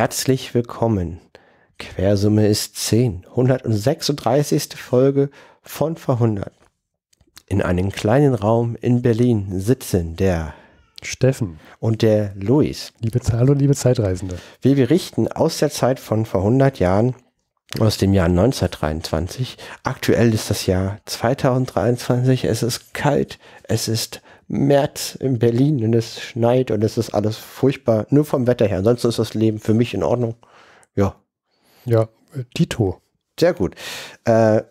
Herzlich willkommen. Quersumme ist 10, 136. Folge von Verhundert. In einem kleinen Raum in Berlin sitzen der Steffen und der Luis. Liebe Zahl und liebe Zeitreisende. Wir berichten aus der Zeit von vor 100 Jahren, aus dem Jahr 1923. Aktuell ist das Jahr 2023. Es ist kalt, es ist März in Berlin und es schneit und es ist alles furchtbar, nur vom Wetter her. Ansonsten ist das Leben für mich in Ordnung. Ja. Ja, Dito. Sehr gut. Äh,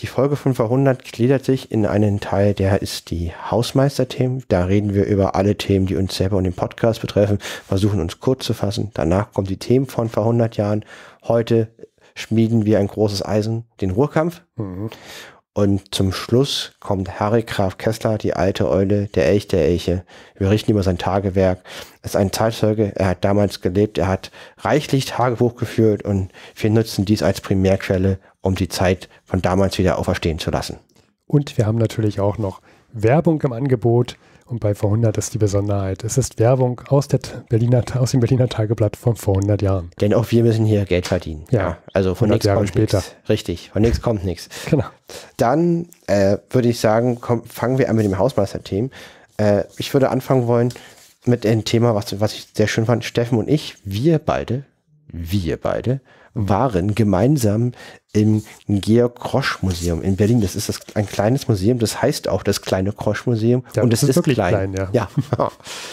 die Folge von vor gliedert sich in einen Teil, der ist die Hausmeister-Themen. Da reden wir über alle Themen, die uns selber und den Podcast betreffen, versuchen uns kurz zu fassen. Danach kommen die Themen von vor 100 Jahren. Heute schmieden wir ein großes Eisen, den Ruhrkampf. Mhm. Und zum Schluss kommt Harry Graf Kessler, die alte Eule, der Elch der Elche. Wir berichten über sein Tagewerk. Er ist ein Zeitzeuge, er hat damals gelebt, er hat reichlich Tagebuch geführt und wir nutzen dies als Primärquelle, um die Zeit von damals wieder auferstehen zu lassen. Und wir haben natürlich auch noch Werbung im Angebot. Und bei vor 100 ist die Besonderheit. Es ist Werbung aus, der Berliner, aus dem Berliner Tageblatt von vor 100 Jahren. Denn auch wir müssen hier Geld verdienen. Ja. Also von nichts kommt nichts. Richtig. Von nichts kommt nichts. Genau. Dann äh, würde ich sagen, komm, fangen wir an mit dem Hausmeister-Themen. Äh, ich würde anfangen wollen mit dem Thema, was, was ich sehr schön fand. Steffen und ich, wir beide, wir beide waren gemeinsam im Georg Krosch Museum in Berlin. Das ist das, ein kleines Museum, das heißt auch das kleine Krosch Museum. Ja, und es ist, ist, wirklich klein. klein ja. ja.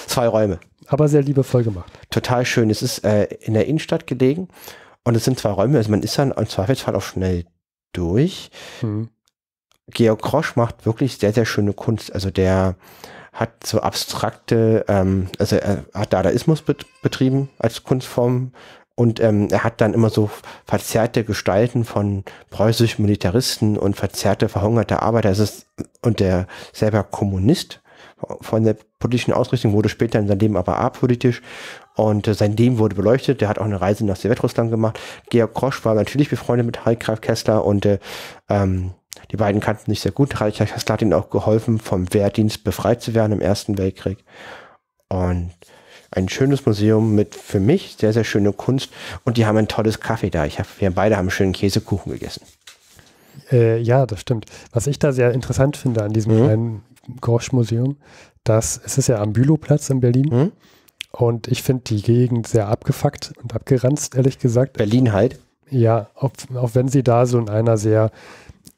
zwei Räume. Aber sehr liebevoll gemacht. Total schön. Es ist äh, in der Innenstadt gelegen und es sind zwei Räume. Also man ist dann im Zweifelsfall auch schnell durch. Hm. Georg Krosch macht wirklich sehr, sehr schöne Kunst. Also der hat so abstrakte, ähm, also er hat Dadaismus bet betrieben als Kunstform, und ähm, er hat dann immer so verzerrte Gestalten von preußischen Militaristen und verzerrte, verhungerte Arbeiter. Das ist, und der selber Kommunist von der politischen Ausrichtung wurde später in seinem Leben aber apolitisch und äh, sein Leben wurde beleuchtet. Der hat auch eine Reise nach Sowjetrussland gemacht. Georg Grosch war natürlich befreundet mit Heilkraft Kessler und äh, ähm, die beiden kannten sich sehr gut. Heilkraft Kessler hat ihnen auch geholfen, vom Wehrdienst befreit zu werden im Ersten Weltkrieg. Und ein schönes Museum mit für mich sehr, sehr schöne Kunst und die haben ein tolles Kaffee da. Ich hab, wir beide haben schönen Käsekuchen gegessen. Äh, ja, das stimmt. Was ich da sehr interessant finde an diesem mhm. kleinen Grosch-Museum, das es ist ja am Bülowplatz in Berlin mhm. und ich finde die Gegend sehr abgefuckt und abgeranzt, ehrlich gesagt. Berlin halt. Ja, auch, auch wenn sie da so in einer sehr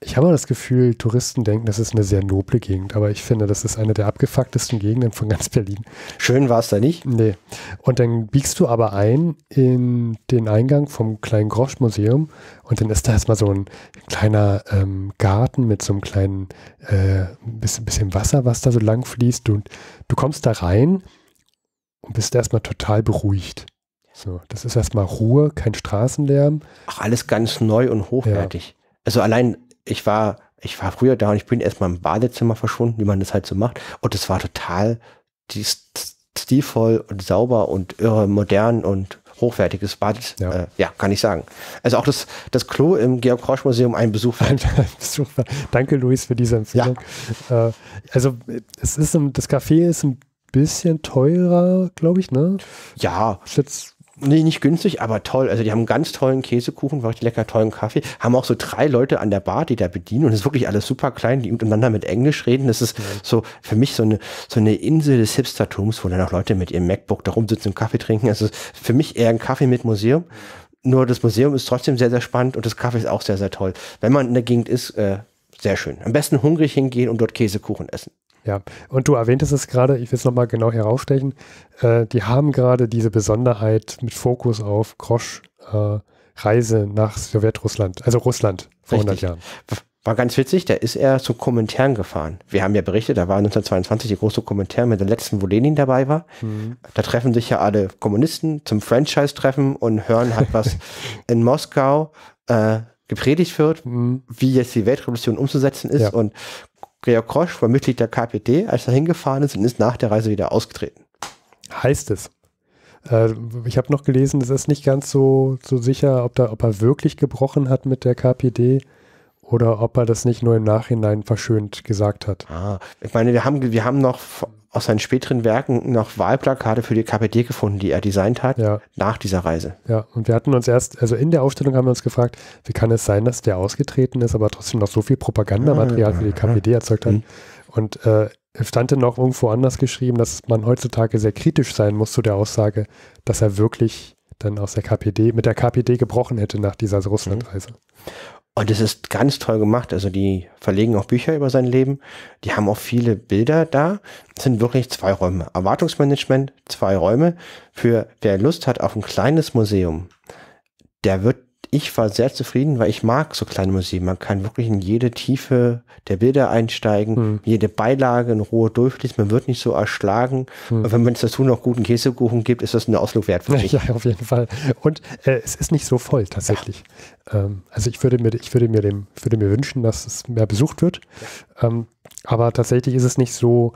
ich habe das Gefühl, Touristen denken, das ist eine sehr noble Gegend, aber ich finde, das ist eine der abgefucktesten Gegenden von ganz Berlin. Schön war es da nicht? Nee. Und dann biegst du aber ein in den Eingang vom kleinen Grosch-Museum und dann ist da erstmal so ein kleiner ähm, Garten mit so einem kleinen äh, bisschen, bisschen Wasser, was da so lang fließt. Und du kommst da rein und bist erstmal total beruhigt. So, das ist erstmal Ruhe, kein Straßenlärm. Ach, alles ganz neu und hochwertig. Ja. Also allein ich war, ich war früher da und ich bin erstmal im Badezimmer verschwunden, wie man das halt so macht. Und es war total stilvoll und sauber und irre modern und hochwertiges Bad. Ja. Äh, ja, kann ich sagen. Also auch das, das Klo im Georg Krosch Museum ein Besuch wert. Danke, Luis, für diese Empfehlung. Ja. Äh, also es ist ein, das Café ist ein bisschen teurer, glaube ich, ne? Ja. Schätz, Nee, nicht günstig, aber toll. Also die haben einen ganz tollen Käsekuchen, wirklich lecker tollen Kaffee. Haben auch so drei Leute an der Bar, die da bedienen und es ist wirklich alles super klein, die untereinander mit Englisch reden. Das ist mhm. so für mich so eine, so eine Insel des Hipstertums, wo dann auch Leute mit ihrem MacBook da rumsitzen und Kaffee trinken. Es also, ist für mich eher ein Kaffee mit Museum. Nur das Museum ist trotzdem sehr, sehr spannend und das Kaffee ist auch sehr, sehr toll. Wenn man in der Gegend ist, äh, sehr schön. Am besten hungrig hingehen und dort Käsekuchen essen. Ja, und du erwähntest es gerade, ich will es nochmal genau herausstechen, äh, die haben gerade diese Besonderheit mit Fokus auf Grosch äh, Reise nach Sowjetrussland, also Russland vor Richtig. 100 Jahren. War ganz witzig, da ist er zu Kommentaren gefahren. Wir haben ja berichtet, da war 1922 die große Kommentare mit der letzten, wo Lenin dabei war. Mhm. Da treffen sich ja alle Kommunisten zum Franchise-Treffen und hören halt, was in Moskau äh, gepredigt wird, mhm. wie jetzt die Weltrevolution umzusetzen ist. Ja. Und Georg Krosch war Mitglied der KPD, als er hingefahren ist und ist nach der Reise wieder ausgetreten. Heißt es. Äh, ich habe noch gelesen, es ist nicht ganz so, so sicher, ob, da, ob er wirklich gebrochen hat mit der KPD oder ob er das nicht nur im Nachhinein verschönt gesagt hat. Ah, ich meine, wir haben, wir haben noch aus seinen späteren Werken noch Wahlplakate für die KPD gefunden, die er designt hat, ja. nach dieser Reise. Ja, und wir hatten uns erst, also in der Aufstellung haben wir uns gefragt, wie kann es sein, dass der ausgetreten ist, aber trotzdem noch so viel Propagandamaterial für die ah, KPD erzeugt hat. Mhm. Und äh, es stand dann noch irgendwo anders geschrieben, dass man heutzutage sehr kritisch sein muss zu der Aussage, dass er wirklich dann aus der KPD, mit der KPD gebrochen hätte nach dieser mhm. Russlandreise. Und es ist ganz toll gemacht. Also die verlegen auch Bücher über sein Leben. Die haben auch viele Bilder da. Es sind wirklich zwei Räume. Erwartungsmanagement, zwei Räume. Für wer Lust hat auf ein kleines Museum, der wird ich war sehr zufrieden, weil ich mag so kleine Museen. Man kann wirklich in jede Tiefe der Bilder einsteigen, mhm. jede Beilage in Ruhe durchlesen. Man wird nicht so erschlagen. Mhm. Und wenn man es dazu noch guten Käsekuchen gibt, ist das ein Ausflug wert für mich. Ja, auf jeden Fall. Und äh, es ist nicht so voll tatsächlich. Ja. Ähm, also ich würde mir, ich würde mir dem, würde mir wünschen, dass es mehr besucht wird. Ähm, aber tatsächlich ist es nicht so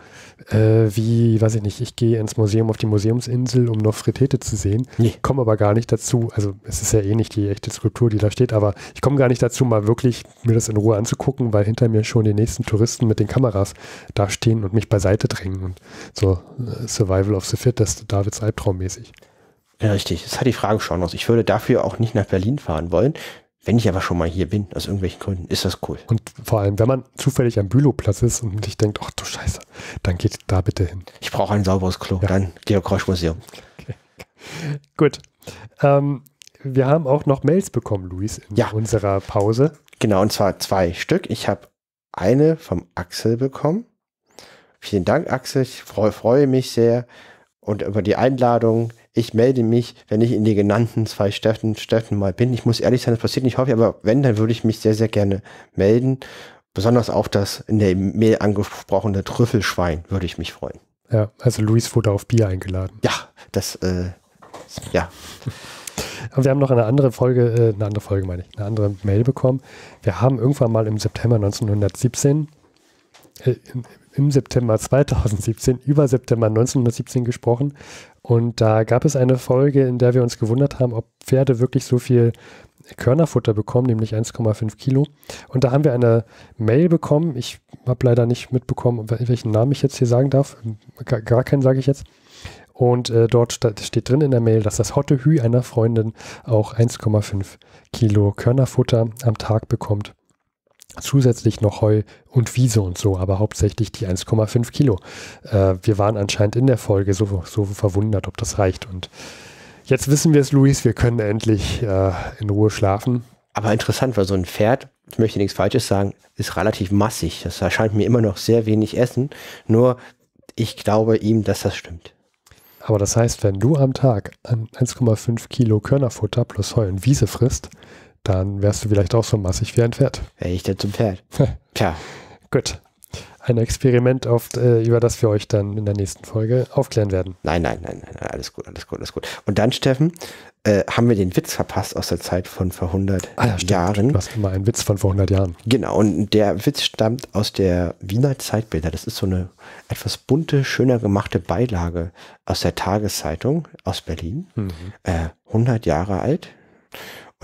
äh, wie, weiß ich nicht, ich gehe ins Museum auf die Museumsinsel, um noch Nofretete zu sehen, nee. komme aber gar nicht dazu, also es ist ja eh nicht die echte Skulptur, die da steht, aber ich komme gar nicht dazu, mal wirklich mir das in Ruhe anzugucken, weil hinter mir schon die nächsten Touristen mit den Kameras da stehen und mich beiseite drängen und so äh, Survival of the Fit, das ist Davids Albtraum mäßig. Ja, richtig, das hat die Frage schon aus. Ich würde dafür auch nicht nach Berlin fahren wollen. Wenn ich aber schon mal hier bin, aus irgendwelchen Gründen, ist das cool. Und vor allem, wenn man zufällig am Bülowplatz ist und sich denkt, ach du Scheiße, dann geht da bitte hin. Ich brauche ein sauberes Klo, ja. dann Georg Rosch Museum. Okay. Gut. Ähm, wir haben auch noch Mails bekommen, Luis, in ja. unserer Pause. Genau, und zwar zwei Stück. Ich habe eine vom Axel bekommen. Vielen Dank, Axel. Ich freue, freue mich sehr und über die Einladung ich melde mich, wenn ich in die genannten zwei Städten, Städten mal bin. Ich muss ehrlich sein, das passiert nicht häufig, aber wenn, dann würde ich mich sehr, sehr gerne melden. Besonders auf das in der Mail angesprochene Trüffelschwein würde ich mich freuen. Ja, also Luis wurde auf Bier eingeladen. Ja, das, äh, ja. wir haben noch eine andere Folge, äh, eine andere Folge meine ich, eine andere Mail bekommen. Wir haben irgendwann mal im September 1917 äh, im September 2017 über September 1917 gesprochen. Und da gab es eine Folge, in der wir uns gewundert haben, ob Pferde wirklich so viel Körnerfutter bekommen, nämlich 1,5 Kilo. Und da haben wir eine Mail bekommen. Ich habe leider nicht mitbekommen, welchen Namen ich jetzt hier sagen darf. Gar keinen sage ich jetzt. Und äh, dort steht drin in der Mail, dass das Hotte Hü einer Freundin auch 1,5 Kilo Körnerfutter am Tag bekommt zusätzlich noch Heu und Wiese und so, aber hauptsächlich die 1,5 Kilo. Äh, wir waren anscheinend in der Folge so, so verwundert, ob das reicht. Und jetzt wissen wir es, Luis, wir können endlich äh, in Ruhe schlafen. Aber interessant, weil so ein Pferd, ich möchte nichts Falsches sagen, ist relativ massig. Das erscheint mir immer noch sehr wenig Essen. Nur ich glaube ihm, dass das stimmt. Aber das heißt, wenn du am Tag 1,5 Kilo Körnerfutter plus Heu und Wiese frisst, dann wärst du vielleicht auch so massig wie ein Pferd. Wäre ich denn zum Pferd? Tja. Gut. Ein Experiment, auf, äh, über das wir euch dann in der nächsten Folge aufklären werden. Nein, nein, nein, nein, nein alles gut, alles gut, alles gut. Und dann, Steffen, äh, haben wir den Witz verpasst aus der Zeit von vor 100 ah, ja, stimmt, Jahren. Du hast immer einen Witz von vor 100 Jahren. Genau, und der Witz stammt aus der Wiener Zeitbilder. Das ist so eine etwas bunte, schöner gemachte Beilage aus der Tageszeitung aus Berlin. Mhm. Äh, 100 Jahre alt.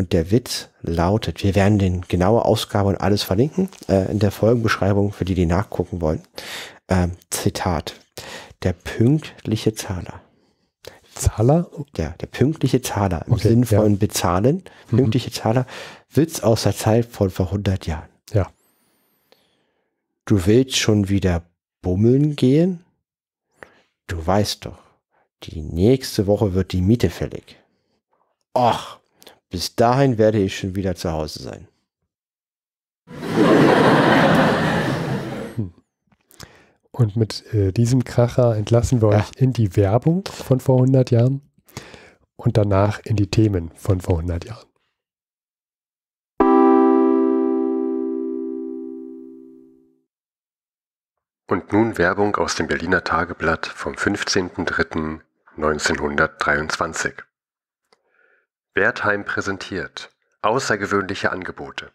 Und der Witz lautet, wir werden den genaue Ausgabe und alles verlinken äh, in der Folgenbeschreibung, für die, die nachgucken wollen. Ähm, Zitat. Der pünktliche Zahler. Zahler? Ja, der pünktliche Zahler im okay, Sinn von ja. bezahlen. Mhm. Pünktliche mhm. Zahler. Witz aus der Zeit von vor 100 Jahren. Ja. Du willst schon wieder bummeln gehen? Du weißt doch, die nächste Woche wird die Miete fällig. Och, bis dahin werde ich schon wieder zu Hause sein. Hm. Und mit äh, diesem Kracher entlassen wir euch in die Werbung von vor 100 Jahren und danach in die Themen von vor 100 Jahren. Und nun Werbung aus dem Berliner Tageblatt vom 15.03.1923. Wertheim präsentiert außergewöhnliche Angebote.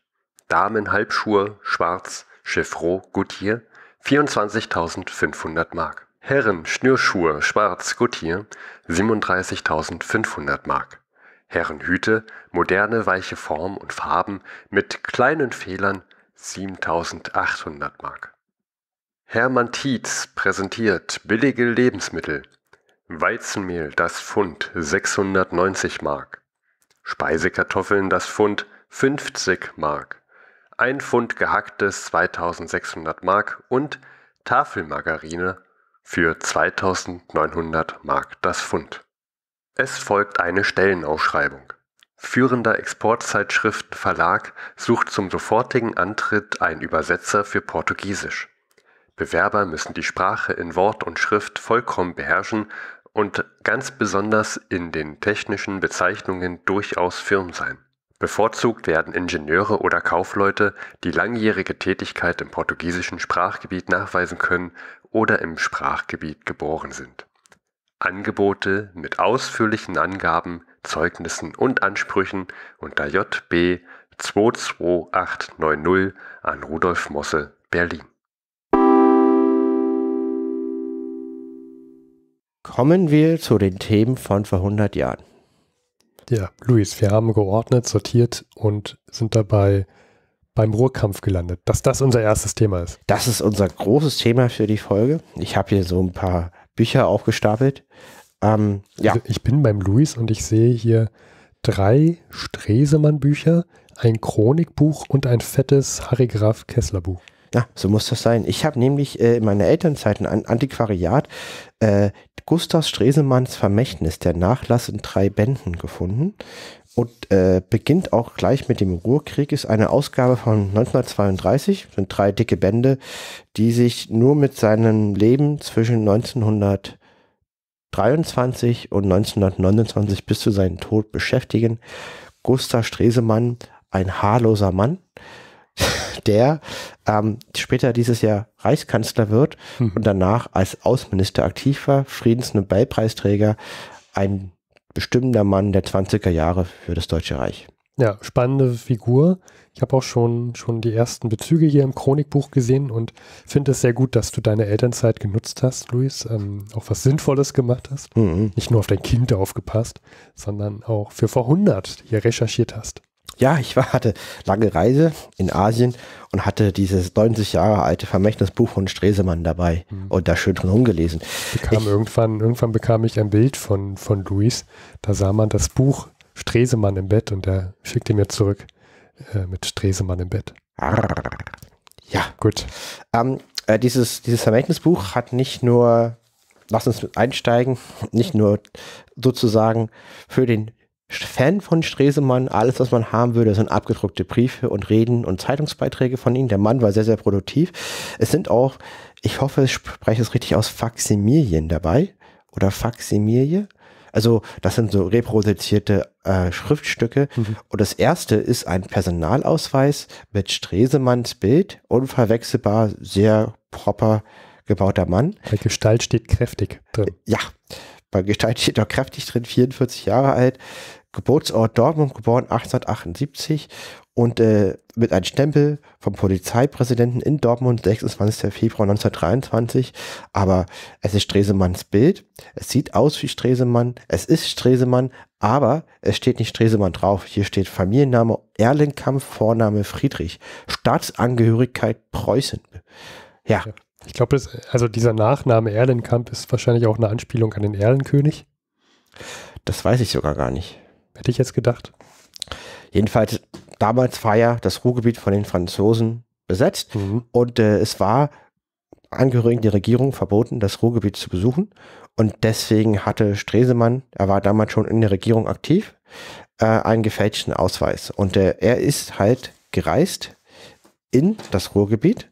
Damen-Halbschuhe, schwarz, Chevrolet, Goutier, 24.500 Mark. Herren Schnürschuhe schwarz Goutier, 37.500 Mark. Herrenhüte moderne weiche Form und Farben mit kleinen Fehlern 7.800 Mark. Hermann Tietz präsentiert billige Lebensmittel. Weizenmehl das Pfund 690 Mark. Speisekartoffeln das Pfund 50 Mark, ein Pfund gehacktes 2600 Mark und Tafelmargarine für 2900 Mark das Pfund. Es folgt eine Stellenausschreibung. Führender Exportzeitschriftenverlag sucht zum sofortigen Antritt einen Übersetzer für Portugiesisch. Bewerber müssen die Sprache in Wort und Schrift vollkommen beherrschen und ganz besonders in den technischen Bezeichnungen durchaus firm sein. Bevorzugt werden Ingenieure oder Kaufleute, die langjährige Tätigkeit im portugiesischen Sprachgebiet nachweisen können oder im Sprachgebiet geboren sind. Angebote mit ausführlichen Angaben, Zeugnissen und Ansprüchen unter JB 22890 an Rudolf Mosse, Berlin. Kommen wir zu den Themen von vor 100 Jahren. Ja, Luis, wir haben geordnet, sortiert und sind dabei beim Ruhrkampf gelandet, dass das unser erstes Thema ist. Das ist unser großes Thema für die Folge. Ich habe hier so ein paar Bücher aufgestapelt. Ähm, ja. Also ich bin beim Luis und ich sehe hier drei Stresemann-Bücher, ein Chronikbuch und ein fettes Harry Graf Kessler-Buch. Ja, so muss das sein. Ich habe nämlich äh, in meiner Elternzeit ein Antiquariat äh, Gustav Stresemanns Vermächtnis, der Nachlass in drei Bänden gefunden und äh, beginnt auch gleich mit dem Ruhrkrieg, ist eine Ausgabe von 1932, sind drei dicke Bände, die sich nur mit seinem Leben zwischen 1923 und 1929 bis zu seinem Tod beschäftigen. Gustav Stresemann, ein haarloser Mann, der ähm, später dieses Jahr Reichskanzler wird hm. und danach als Außenminister aktiv war, Friedensnobelpreisträger, ein bestimmender Mann der 20er Jahre für das Deutsche Reich. Ja, spannende Figur. Ich habe auch schon, schon die ersten Bezüge hier im Chronikbuch gesehen und finde es sehr gut, dass du deine Elternzeit genutzt hast, Luis, ähm, auch was Sinnvolles gemacht hast. Mhm. Nicht nur auf dein Kind aufgepasst, sondern auch für vor 100 hier recherchiert hast. Ja, ich war, hatte lange Reise in Asien und hatte dieses 90 Jahre alte Vermächtnisbuch von Stresemann dabei mhm. und da schön drin rumgelesen. Bekam ich, irgendwann, irgendwann bekam ich ein Bild von, von Luis. Da sah man das Buch Stresemann im Bett und er schickte mir zurück äh, mit Stresemann im Bett. Arr, ja. Gut. Ähm, äh, dieses, dieses Vermächtnisbuch hat nicht nur lass uns einsteigen, nicht nur sozusagen für den Fan von Stresemann. Alles, was man haben würde, sind abgedruckte Briefe und Reden und Zeitungsbeiträge von ihm. Der Mann war sehr, sehr produktiv. Es sind auch, ich hoffe, ich spreche es richtig aus, Faximilien dabei oder Faximilie. Also das sind so reproduzierte äh, Schriftstücke. Mhm. Und das erste ist ein Personalausweis mit Stresemanns Bild, unverwechselbar, sehr proper gebauter Mann. Bei Gestalt steht kräftig drin. Ja, man gestaltet steht doch kräftig drin, 44 Jahre alt, Geburtsort Dortmund, geboren 1878 und äh, mit einem Stempel vom Polizeipräsidenten in Dortmund, 26. Februar 1923. Aber es ist Stresemanns Bild. Es sieht aus wie Stresemann. Es ist Stresemann, aber es steht nicht Stresemann drauf. Hier steht Familienname Erlenkampf, Vorname Friedrich, Staatsangehörigkeit Preußen. ja. Ich glaube, also dieser Nachname Erlenkamp ist wahrscheinlich auch eine Anspielung an den Erlenkönig. Das weiß ich sogar gar nicht. Hätte ich jetzt gedacht. Jedenfalls, damals war ja das Ruhrgebiet von den Franzosen besetzt mhm. und äh, es war Angehörigen der Regierung verboten, das Ruhrgebiet zu besuchen. Und deswegen hatte Stresemann, er war damals schon in der Regierung aktiv, äh, einen gefälschten Ausweis. Und äh, er ist halt gereist in das Ruhrgebiet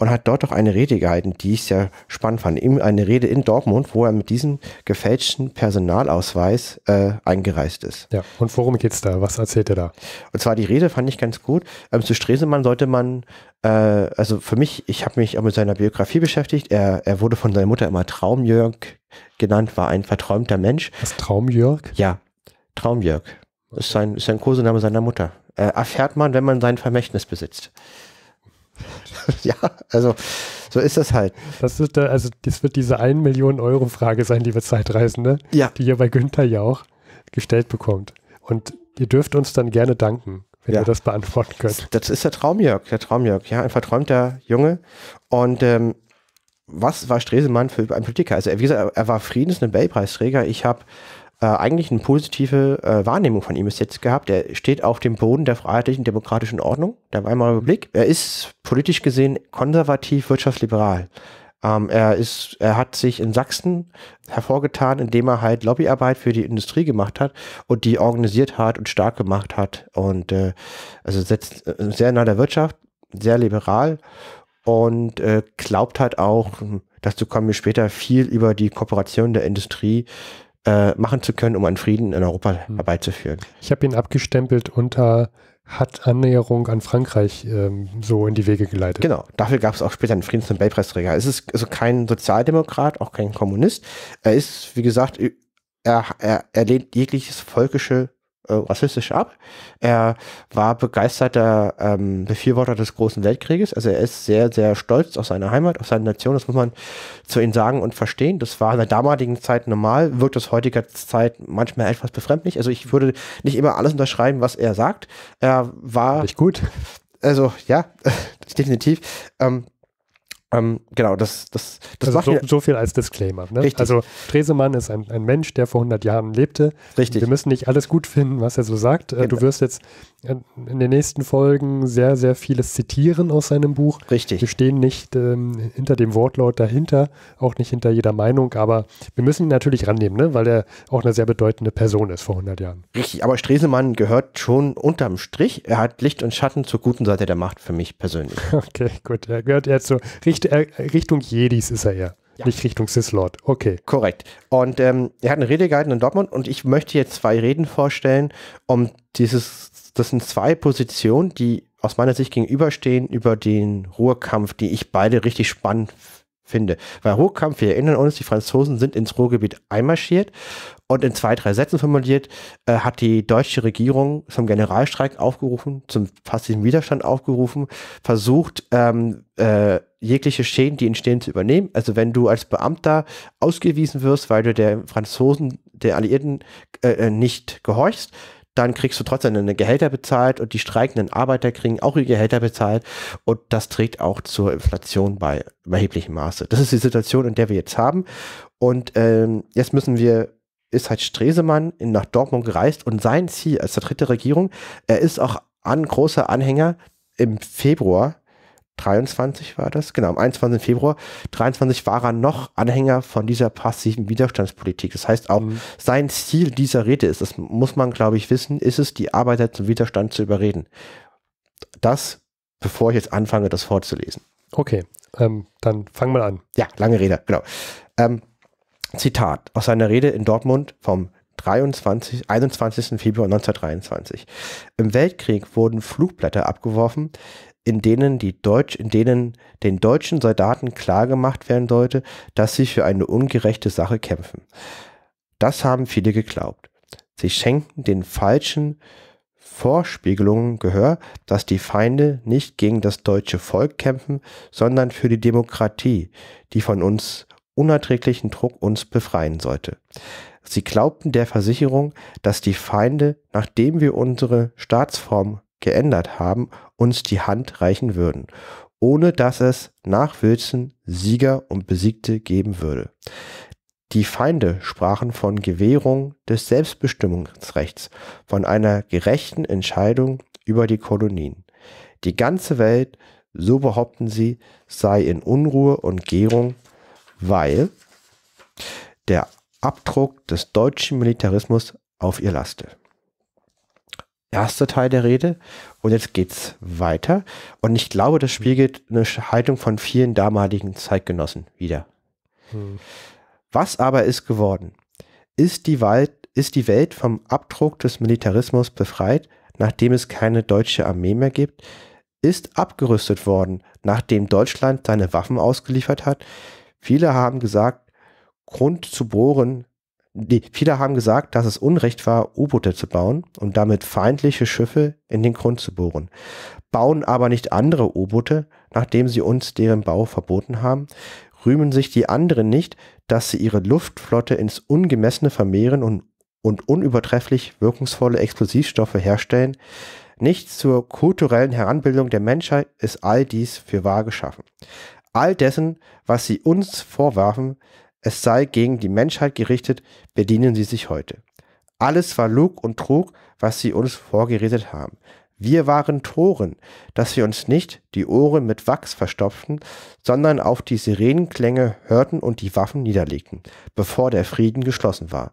und hat dort auch eine Rede gehalten, die ich sehr spannend fand. Eben eine Rede in Dortmund, wo er mit diesem gefälschten Personalausweis äh, eingereist ist. Ja, und worum geht's da? Was erzählt er da? Und zwar die Rede fand ich ganz gut. Ähm, zu Stresemann sollte man, äh, also für mich, ich habe mich auch mit seiner Biografie beschäftigt. Er, er wurde von seiner Mutter immer Traumjörg genannt, war ein verträumter Mensch. Was Traumjörg? Ja, Traumjörg. Okay. Ist sein, ist sein Kosename seiner Mutter. Äh, erfährt man, wenn man sein Vermächtnis besitzt. ja, also so ist das halt. Das wird da, also das wird diese 1 Million Euro Frage sein, liebe Zeitreisende, ja. die ihr bei Günther ja auch gestellt bekommt. Und ihr dürft uns dann gerne danken, wenn ja. ihr das beantworten könnt. Das, das ist der Traumjörg, der Traumjörg, ja, ein verträumter Junge. Und ähm, was war Stresemann für ein Politiker? Also wie gesagt, er war Friedensnobelpreisträger. Ich habe äh, eigentlich eine positive äh, Wahrnehmung von ihm bis jetzt gehabt. Er steht auf dem Boden der freiheitlichen demokratischen Ordnung der Weimarer Republik. Er ist politisch gesehen konservativ wirtschaftsliberal. Ähm, er, ist, er hat sich in Sachsen hervorgetan, indem er halt Lobbyarbeit für die Industrie gemacht hat und die organisiert hat und stark gemacht hat. Und äh, also setzt äh, sehr nah der Wirtschaft, sehr liberal und äh, glaubt halt auch, dazu kommen wir später, viel über die Kooperation der Industrie äh, machen zu können, um einen Frieden in Europa hm. herbeizuführen. Ich habe ihn abgestempelt unter hat Annäherung an Frankreich ähm, so in die Wege geleitet. Genau, dafür gab es auch später einen Friedensnobelpreisträger. Es ist also kein Sozialdemokrat, auch kein Kommunist. Er ist, wie gesagt, er, er, er lehnt jegliches völkische äh, rassistisch ab. Er war begeisterter ähm, Befürworter des Großen Weltkrieges. Also er ist sehr, sehr stolz auf seine Heimat, auf seine Nation. Das muss man zu ihm sagen und verstehen. Das war in der damaligen Zeit normal, wirkt aus heutiger Zeit manchmal etwas befremdlich. Also ich würde nicht immer alles unterschreiben, was er sagt. Er war. Nicht gut. Also ja, definitiv. Ähm, ähm, genau, das, das, das also so, so, viel als Disclaimer. Ne? Richtig. Also Stresemann ist ein, ein, Mensch, der vor 100 Jahren lebte. Richtig. Wir müssen nicht alles gut finden, was er so sagt. Genau. Du wirst jetzt in den nächsten Folgen sehr, sehr vieles zitieren aus seinem Buch. Richtig. Wir stehen nicht ähm, hinter dem Wortlaut dahinter, auch nicht hinter jeder Meinung, aber wir müssen ihn natürlich rannehmen, ne? weil er auch eine sehr bedeutende Person ist vor 100 Jahren. Richtig, aber Stresemann gehört schon unterm Strich. Er hat Licht und Schatten zur guten Seite der Macht für mich persönlich. Okay, gut. Er gehört eher zur richtigen Richt, äh, Richtung Jedis ist er eher. Ja. Nicht Richtung Sislord. Okay. Korrekt. Und ähm, er hat eine Rede gehalten in Dortmund und ich möchte jetzt zwei Reden vorstellen, um dieses, das sind zwei Positionen, die aus meiner Sicht gegenüberstehen über den Ruhrkampf, die ich beide richtig spannend finde. Weil Ruhrkampf, wir erinnern uns, die Franzosen sind ins Ruhrgebiet einmarschiert und in zwei, drei Sätzen formuliert äh, hat die deutsche Regierung zum Generalstreik aufgerufen, zum passiven Widerstand aufgerufen, versucht, ähm, äh, jegliche Schäden, die entstehen, zu übernehmen. Also wenn du als Beamter ausgewiesen wirst, weil du der Franzosen, der Alliierten äh, äh nicht gehorchst, dann kriegst du trotzdem deine Gehälter bezahlt und die streikenden Arbeiter kriegen auch ihre Gehälter bezahlt und das trägt auch zur Inflation bei im erheblichem Maße. Das ist die Situation, in der wir jetzt haben und ähm, jetzt müssen wir ist halt Stresemann in, nach Dortmund gereist und sein Ziel als der dritte Regierung, er ist auch an, großer Anhänger im Februar 23 war das, genau, am 21. Februar 23 war er noch Anhänger von dieser passiven Widerstandspolitik. Das heißt auch, mhm. sein Ziel dieser Rede ist, das muss man, glaube ich, wissen, ist es, die Arbeiter zum Widerstand zu überreden. Das, bevor ich jetzt anfange, das vorzulesen. Okay, ähm, dann fangen wir an. Ja, lange Rede, genau. Ähm, Zitat aus seiner Rede in Dortmund vom 23, 21. Februar 1923. Im Weltkrieg wurden Flugblätter abgeworfen, in denen die Deutsch, in denen den deutschen Soldaten klargemacht werden sollte, dass sie für eine ungerechte Sache kämpfen. Das haben viele geglaubt. Sie schenkten den falschen Vorspiegelungen Gehör, dass die Feinde nicht gegen das deutsche Volk kämpfen, sondern für die Demokratie, die von uns unerträglichen Druck uns befreien sollte. Sie glaubten der Versicherung, dass die Feinde, nachdem wir unsere Staatsform geändert haben, uns die Hand reichen würden, ohne dass es nach Wilson Sieger und Besiegte geben würde. Die Feinde sprachen von Gewährung des Selbstbestimmungsrechts, von einer gerechten Entscheidung über die Kolonien. Die ganze Welt, so behaupten sie, sei in Unruhe und Gärung, weil der Abdruck des deutschen Militarismus auf ihr laste erste Teil der Rede. Und jetzt geht's weiter. Und ich glaube, das spiegelt eine Haltung von vielen damaligen Zeitgenossen wieder. Hm. Was aber ist geworden? Ist die, Wald, ist die Welt vom Abdruck des Militarismus befreit, nachdem es keine deutsche Armee mehr gibt? Ist abgerüstet worden, nachdem Deutschland seine Waffen ausgeliefert hat? Viele haben gesagt, Grund zu bohren die, viele haben gesagt, dass es Unrecht war, U-Boote zu bauen und damit feindliche Schiffe in den Grund zu bohren. Bauen aber nicht andere U-Boote, nachdem sie uns deren Bau verboten haben, rühmen sich die anderen nicht, dass sie ihre Luftflotte ins Ungemessene vermehren und, und unübertrefflich wirkungsvolle Explosivstoffe herstellen. Nicht zur kulturellen Heranbildung der Menschheit ist all dies für wahr geschaffen. All dessen, was sie uns vorwerfen, es sei gegen die Menschheit gerichtet, bedienen sie sich heute. Alles war Lug und Trug, was sie uns vorgeredet haben. Wir waren Toren, dass wir uns nicht die Ohren mit Wachs verstopften, sondern auf die Sirenenklänge hörten und die Waffen niederlegten, bevor der Frieden geschlossen war.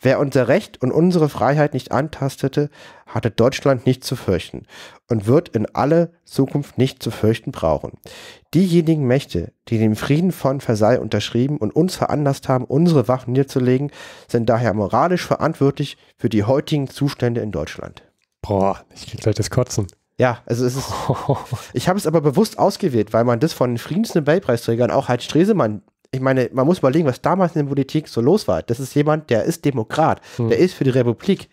Wer unser Recht und unsere Freiheit nicht antastete, hatte Deutschland nicht zu fürchten und wird in alle Zukunft nicht zu fürchten brauchen. Diejenigen Mächte, die den Frieden von Versailles unterschrieben und uns veranlasst haben, unsere Waffen niederzulegen, sind daher moralisch verantwortlich für die heutigen Zustände in Deutschland. Boah, ich krieg gleich das Kotzen. Ja, also es ist. Ich habe es aber bewusst ausgewählt, weil man das von den Friedensnobelpreisträgern, auch halt Stresemann, ich meine, man muss überlegen, was damals in der Politik so los war. Das ist jemand, der ist Demokrat, hm. der ist für die Republik.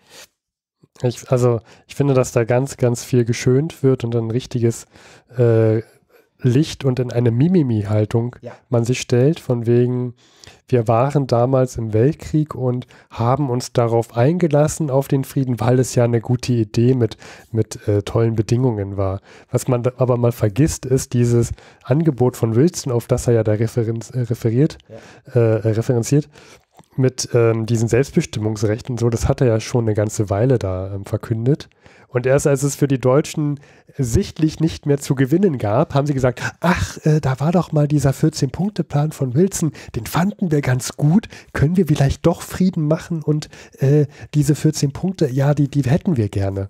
Ich, also ich finde, dass da ganz, ganz viel geschönt wird und ein richtiges äh, Licht und in eine Mimimi-Haltung ja. man sich stellt, von wegen, wir waren damals im Weltkrieg und haben uns darauf eingelassen, auf den Frieden, weil es ja eine gute Idee mit, mit äh, tollen Bedingungen war. Was man aber mal vergisst, ist dieses Angebot von Wilson, auf das er ja da referenz, äh, referiert, ja. Äh, referenziert, mit ähm, diesem Selbstbestimmungsrecht und so, das hat er ja schon eine ganze Weile da ähm, verkündet. Und erst als es für die Deutschen sichtlich nicht mehr zu gewinnen gab, haben sie gesagt, ach, äh, da war doch mal dieser 14-Punkte-Plan von Wilson, den fanden wir ganz gut, können wir vielleicht doch Frieden machen und äh, diese 14 Punkte, ja, die, die hätten wir gerne.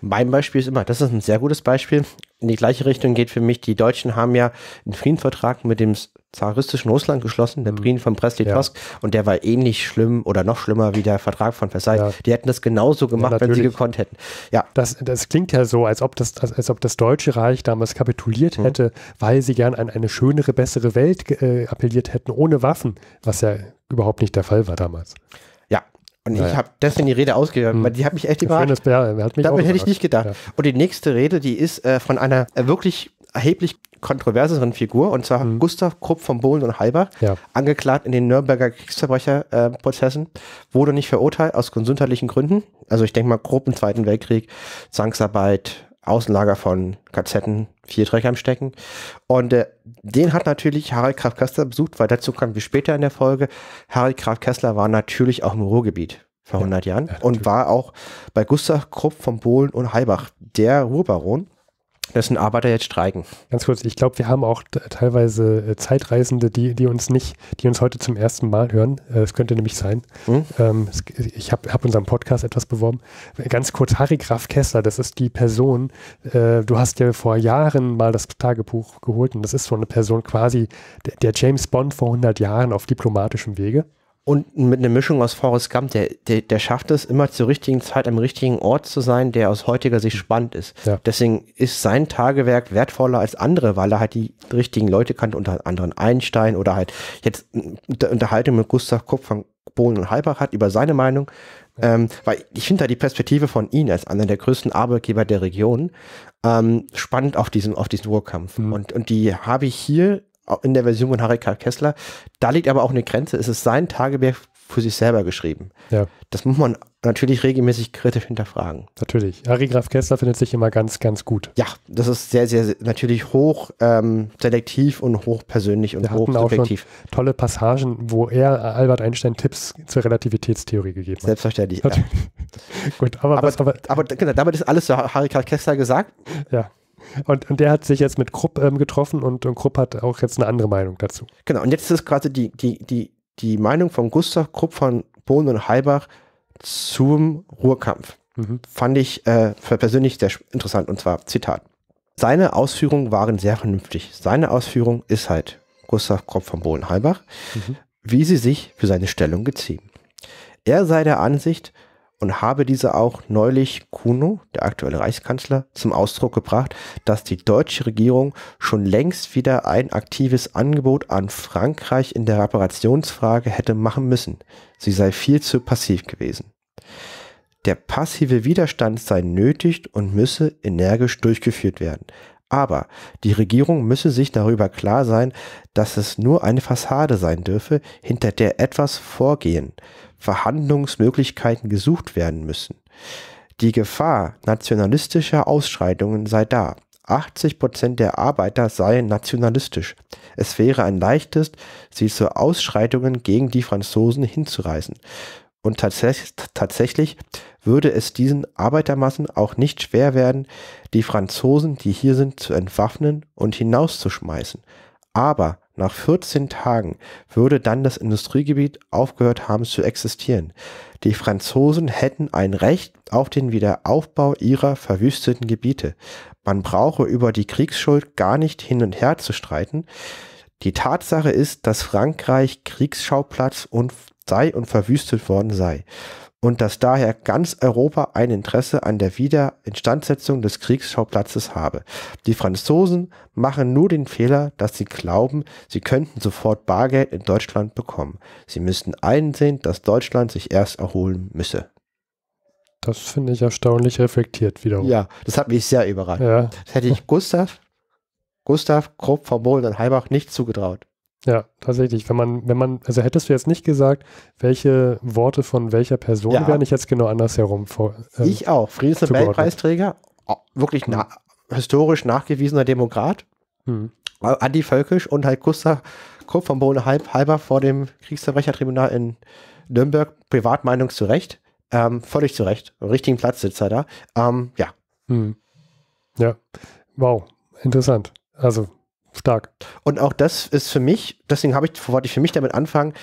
Mein Beispiel ist immer, das ist ein sehr gutes Beispiel. In die gleiche Richtung geht für mich, die Deutschen haben ja einen Friedensvertrag mit dem zaristischen Russland geschlossen, der mhm. Brief von Brest-Litovsk, ja. und der war ähnlich schlimm oder noch schlimmer wie der Vertrag von Versailles. Ja. Die hätten das genauso gemacht, ja, wenn sie gekonnt hätten. Ja. Das, das klingt ja so, als ob das, als, ob das Deutsche Reich damals kapituliert mhm. hätte, mhm. weil sie gern an eine schönere, bessere Welt äh, appelliert hätten, ohne Waffen, was ja überhaupt nicht der Fall war damals. Ja, und naja. ich habe deswegen die Rede ausgehört, mhm. weil die hat mich echt überrascht. Schönes, ja, hat mich Damit hätte ich nicht gedacht. Ja. Und die nächste Rede, die ist äh, von einer wirklich erheblich kontroverseren Figur, und zwar mhm. Gustav Krupp von Bohlen und Halber, ja. angeklagt in den Nürnberger Kriegsverbrecherprozessen, äh, wurde nicht verurteilt aus gesundheitlichen Gründen. Also ich denke mal grob im Zweiten Weltkrieg, Zwangsarbeit, Außenlager von Kazetten, Vierträger am Stecken. Und äh, den hat natürlich Harald Graf Kessler besucht, weil dazu kommen wir später in der Folge. Harald Graf Kessler war natürlich auch im Ruhrgebiet vor 100 ja, Jahren ja, und war auch bei Gustav Krupp von Bohlen und Halbach, der Ruhrbaron. Lassen Arbeiter jetzt streiken. Ganz kurz, ich glaube, wir haben auch teilweise äh, Zeitreisende, die, die uns nicht, die uns heute zum ersten Mal hören. Äh, es könnte nämlich sein. Hm? Ähm, ich habe hab unseren Podcast etwas beworben. Ganz kurz, Harry Graf Kessler, das ist die Person, äh, du hast ja vor Jahren mal das Tagebuch geholt und das ist so eine Person quasi der, der James Bond vor 100 Jahren auf diplomatischem Wege. Und mit einer Mischung aus Forrest Gump, der, der, der, schafft es immer zur richtigen Zeit am richtigen Ort zu sein, der aus heutiger Sicht spannend ist. Ja. Deswegen ist sein Tagewerk wertvoller als andere, weil er halt die richtigen Leute kannte, unter anderem Einstein oder halt jetzt Unterhaltung mit Gustav Krupp von Bohlen und Halbach hat über seine Meinung. Ähm, weil ich finde da halt die Perspektive von ihm als einer der größten Arbeitgeber der Region ähm, spannend auf diesen, auf diesen Ruhrkampf. Mhm. Und, und die habe ich hier in der Version von Harry Karl Kessler. Da liegt aber auch eine Grenze. Es ist sein Tagebuch für sich selber geschrieben. Ja. Das muss man natürlich regelmäßig kritisch hinterfragen. Natürlich. Harry Graf Kessler findet sich immer ganz, ganz gut. Ja, das ist sehr, sehr, sehr natürlich hoch ähm, selektiv und hoch persönlich und Wir hoch subjektiv. tolle Passagen, wo er Albert Einstein Tipps zur Relativitätstheorie gegeben hat. Selbstverständlich. Ja. gut, aber, aber, was, aber, aber genau, damit ist alles zu Harry Graf Kessler gesagt. Ja. Und, und der hat sich jetzt mit Krupp ähm, getroffen und, und Krupp hat auch jetzt eine andere Meinung dazu. Genau, und jetzt ist quasi die, die, die, die Meinung von Gustav Krupp von Bohn und Halbach zum Ruhrkampf. Mhm. Fand ich äh, persönlich sehr interessant und zwar Zitat. Seine Ausführungen waren sehr vernünftig. Seine Ausführung ist halt Gustav Krupp von Bohlen-Halbach, mhm. wie sie sich für seine Stellung geziehen. Er sei der Ansicht, und habe diese auch neulich Kuno, der aktuelle Reichskanzler, zum Ausdruck gebracht, dass die deutsche Regierung schon längst wieder ein aktives Angebot an Frankreich in der Reparationsfrage hätte machen müssen. Sie sei viel zu passiv gewesen. Der passive Widerstand sei nötig und müsse energisch durchgeführt werden. Aber die Regierung müsse sich darüber klar sein, dass es nur eine Fassade sein dürfe, hinter der etwas vorgehen Verhandlungsmöglichkeiten gesucht werden müssen. Die Gefahr nationalistischer Ausschreitungen sei da. 80 Prozent der Arbeiter seien nationalistisch. Es wäre ein leichtes, sie zu Ausschreitungen gegen die Franzosen hinzureißen. Und tatsächlich würde es diesen Arbeitermassen auch nicht schwer werden, die Franzosen, die hier sind, zu entwaffnen und hinauszuschmeißen. Aber nach 14 Tagen würde dann das Industriegebiet aufgehört haben zu existieren. Die Franzosen hätten ein Recht auf den Wiederaufbau ihrer verwüsteten Gebiete. Man brauche über die Kriegsschuld gar nicht hin und her zu streiten. Die Tatsache ist, dass Frankreich Kriegsschauplatz und sei und verwüstet worden sei und dass daher ganz Europa ein Interesse an der Wiederinstandsetzung des Kriegsschauplatzes habe. Die Franzosen machen nur den Fehler, dass sie glauben, sie könnten sofort Bargeld in Deutschland bekommen. Sie müssten einsehen, dass Deutschland sich erst erholen müsse. Das finde ich erstaunlich reflektiert wiederum. Ja, das hat mich sehr überrascht. Ja. Das hätte ich Gustav, Gustav Krupp von Bohlen und Heibach nicht zugetraut. Ja, tatsächlich. Wenn man, wenn man, also hättest du jetzt nicht gesagt, welche Worte von welcher Person ja. wären ich jetzt genau andersherum vor. Ähm, ich auch. Friedensnobelpreisträger, wirklich hm. na, historisch nachgewiesener Demokrat, hm. Äh, antivölkisch und halt Gustav Krupp von Bohne halber vor dem Kriegsverbrechertribunal in Nürnberg, Privatmeinung zu Recht. Ähm, völlig zu Recht. Richtigen Platz sitzt er da. Ähm, ja. Hm. Ja. Wow. Interessant. Also stark. Und auch das ist für mich, deswegen habe ich, wollte ich für mich damit anfangen,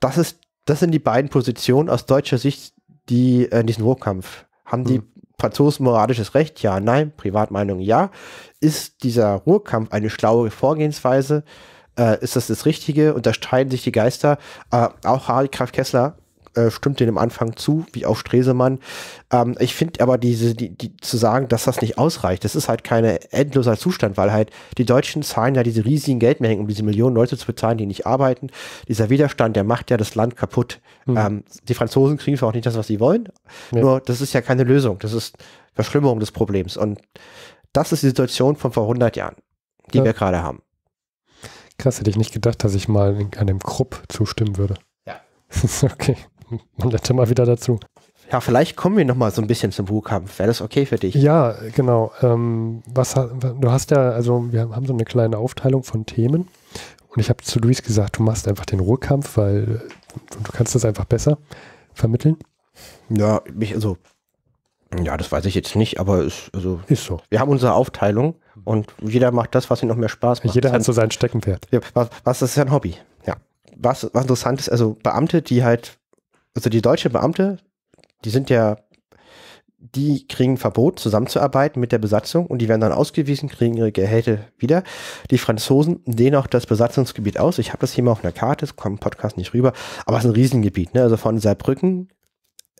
das ist, das sind die beiden Positionen aus deutscher Sicht, die in äh, diesem Rohkampf haben hm. die mhm. Franzosen moralisches Recht? Ja, nein. Privatmeinung, ja. Ist dieser Ruhrkampf eine schlaue Vorgehensweise? Äh, ist das das Richtige? Unterscheiden sich die Geister? Äh, auch Harry Kraft Kessler äh, stimmt dem Anfang zu, wie auch Stresemann. Ähm, ich finde aber diese, die, die, zu sagen, dass das nicht ausreicht, das ist halt kein endloser Zustand, weil halt die Deutschen zahlen ja diese riesigen Geldmengen, um diese Millionen Leute zu bezahlen, die nicht arbeiten. Dieser Widerstand, der macht ja das Land kaputt. Mhm. Ähm, die Franzosen kriegen zwar auch nicht das, was sie wollen, ja. nur das ist ja keine Lösung, das ist Verschlimmerung des Problems. Und das ist die Situation von vor 100 Jahren, die ja. wir gerade haben. Krass, hätte ich nicht gedacht, dass ich mal an dem Krupp zustimmen würde. Ja. okay. man lernt immer wieder dazu. Ja, vielleicht kommen wir nochmal so ein bisschen zum Buchkampf. Wäre das okay für dich? Ja, genau. Ähm, was, du hast ja, also wir haben so eine kleine Aufteilung von Themen. Und ich habe zu Luis gesagt, du machst einfach den Ruhrkampf, weil äh, du kannst das einfach besser vermitteln. Ja, mich, also, ja, das weiß ich jetzt nicht, aber ist, also, ist so. Wir haben unsere Aufteilung und jeder macht das, was ihm noch mehr Spaß macht. Jeder hat also so seinen Steckenpferd. Ja, was, was ist ja Hobby. Ja. Was, was interessant ist, also Beamte, die halt also die deutschen Beamte, die sind ja, die kriegen Verbot, zusammenzuarbeiten mit der Besatzung und die werden dann ausgewiesen, kriegen ihre Gehälter wieder. Die Franzosen dehnen auch das Besatzungsgebiet aus. Ich habe das hier mal auf einer Karte, es kommt im Podcast nicht rüber, aber es ist ein Riesengebiet, ne? also von Saarbrücken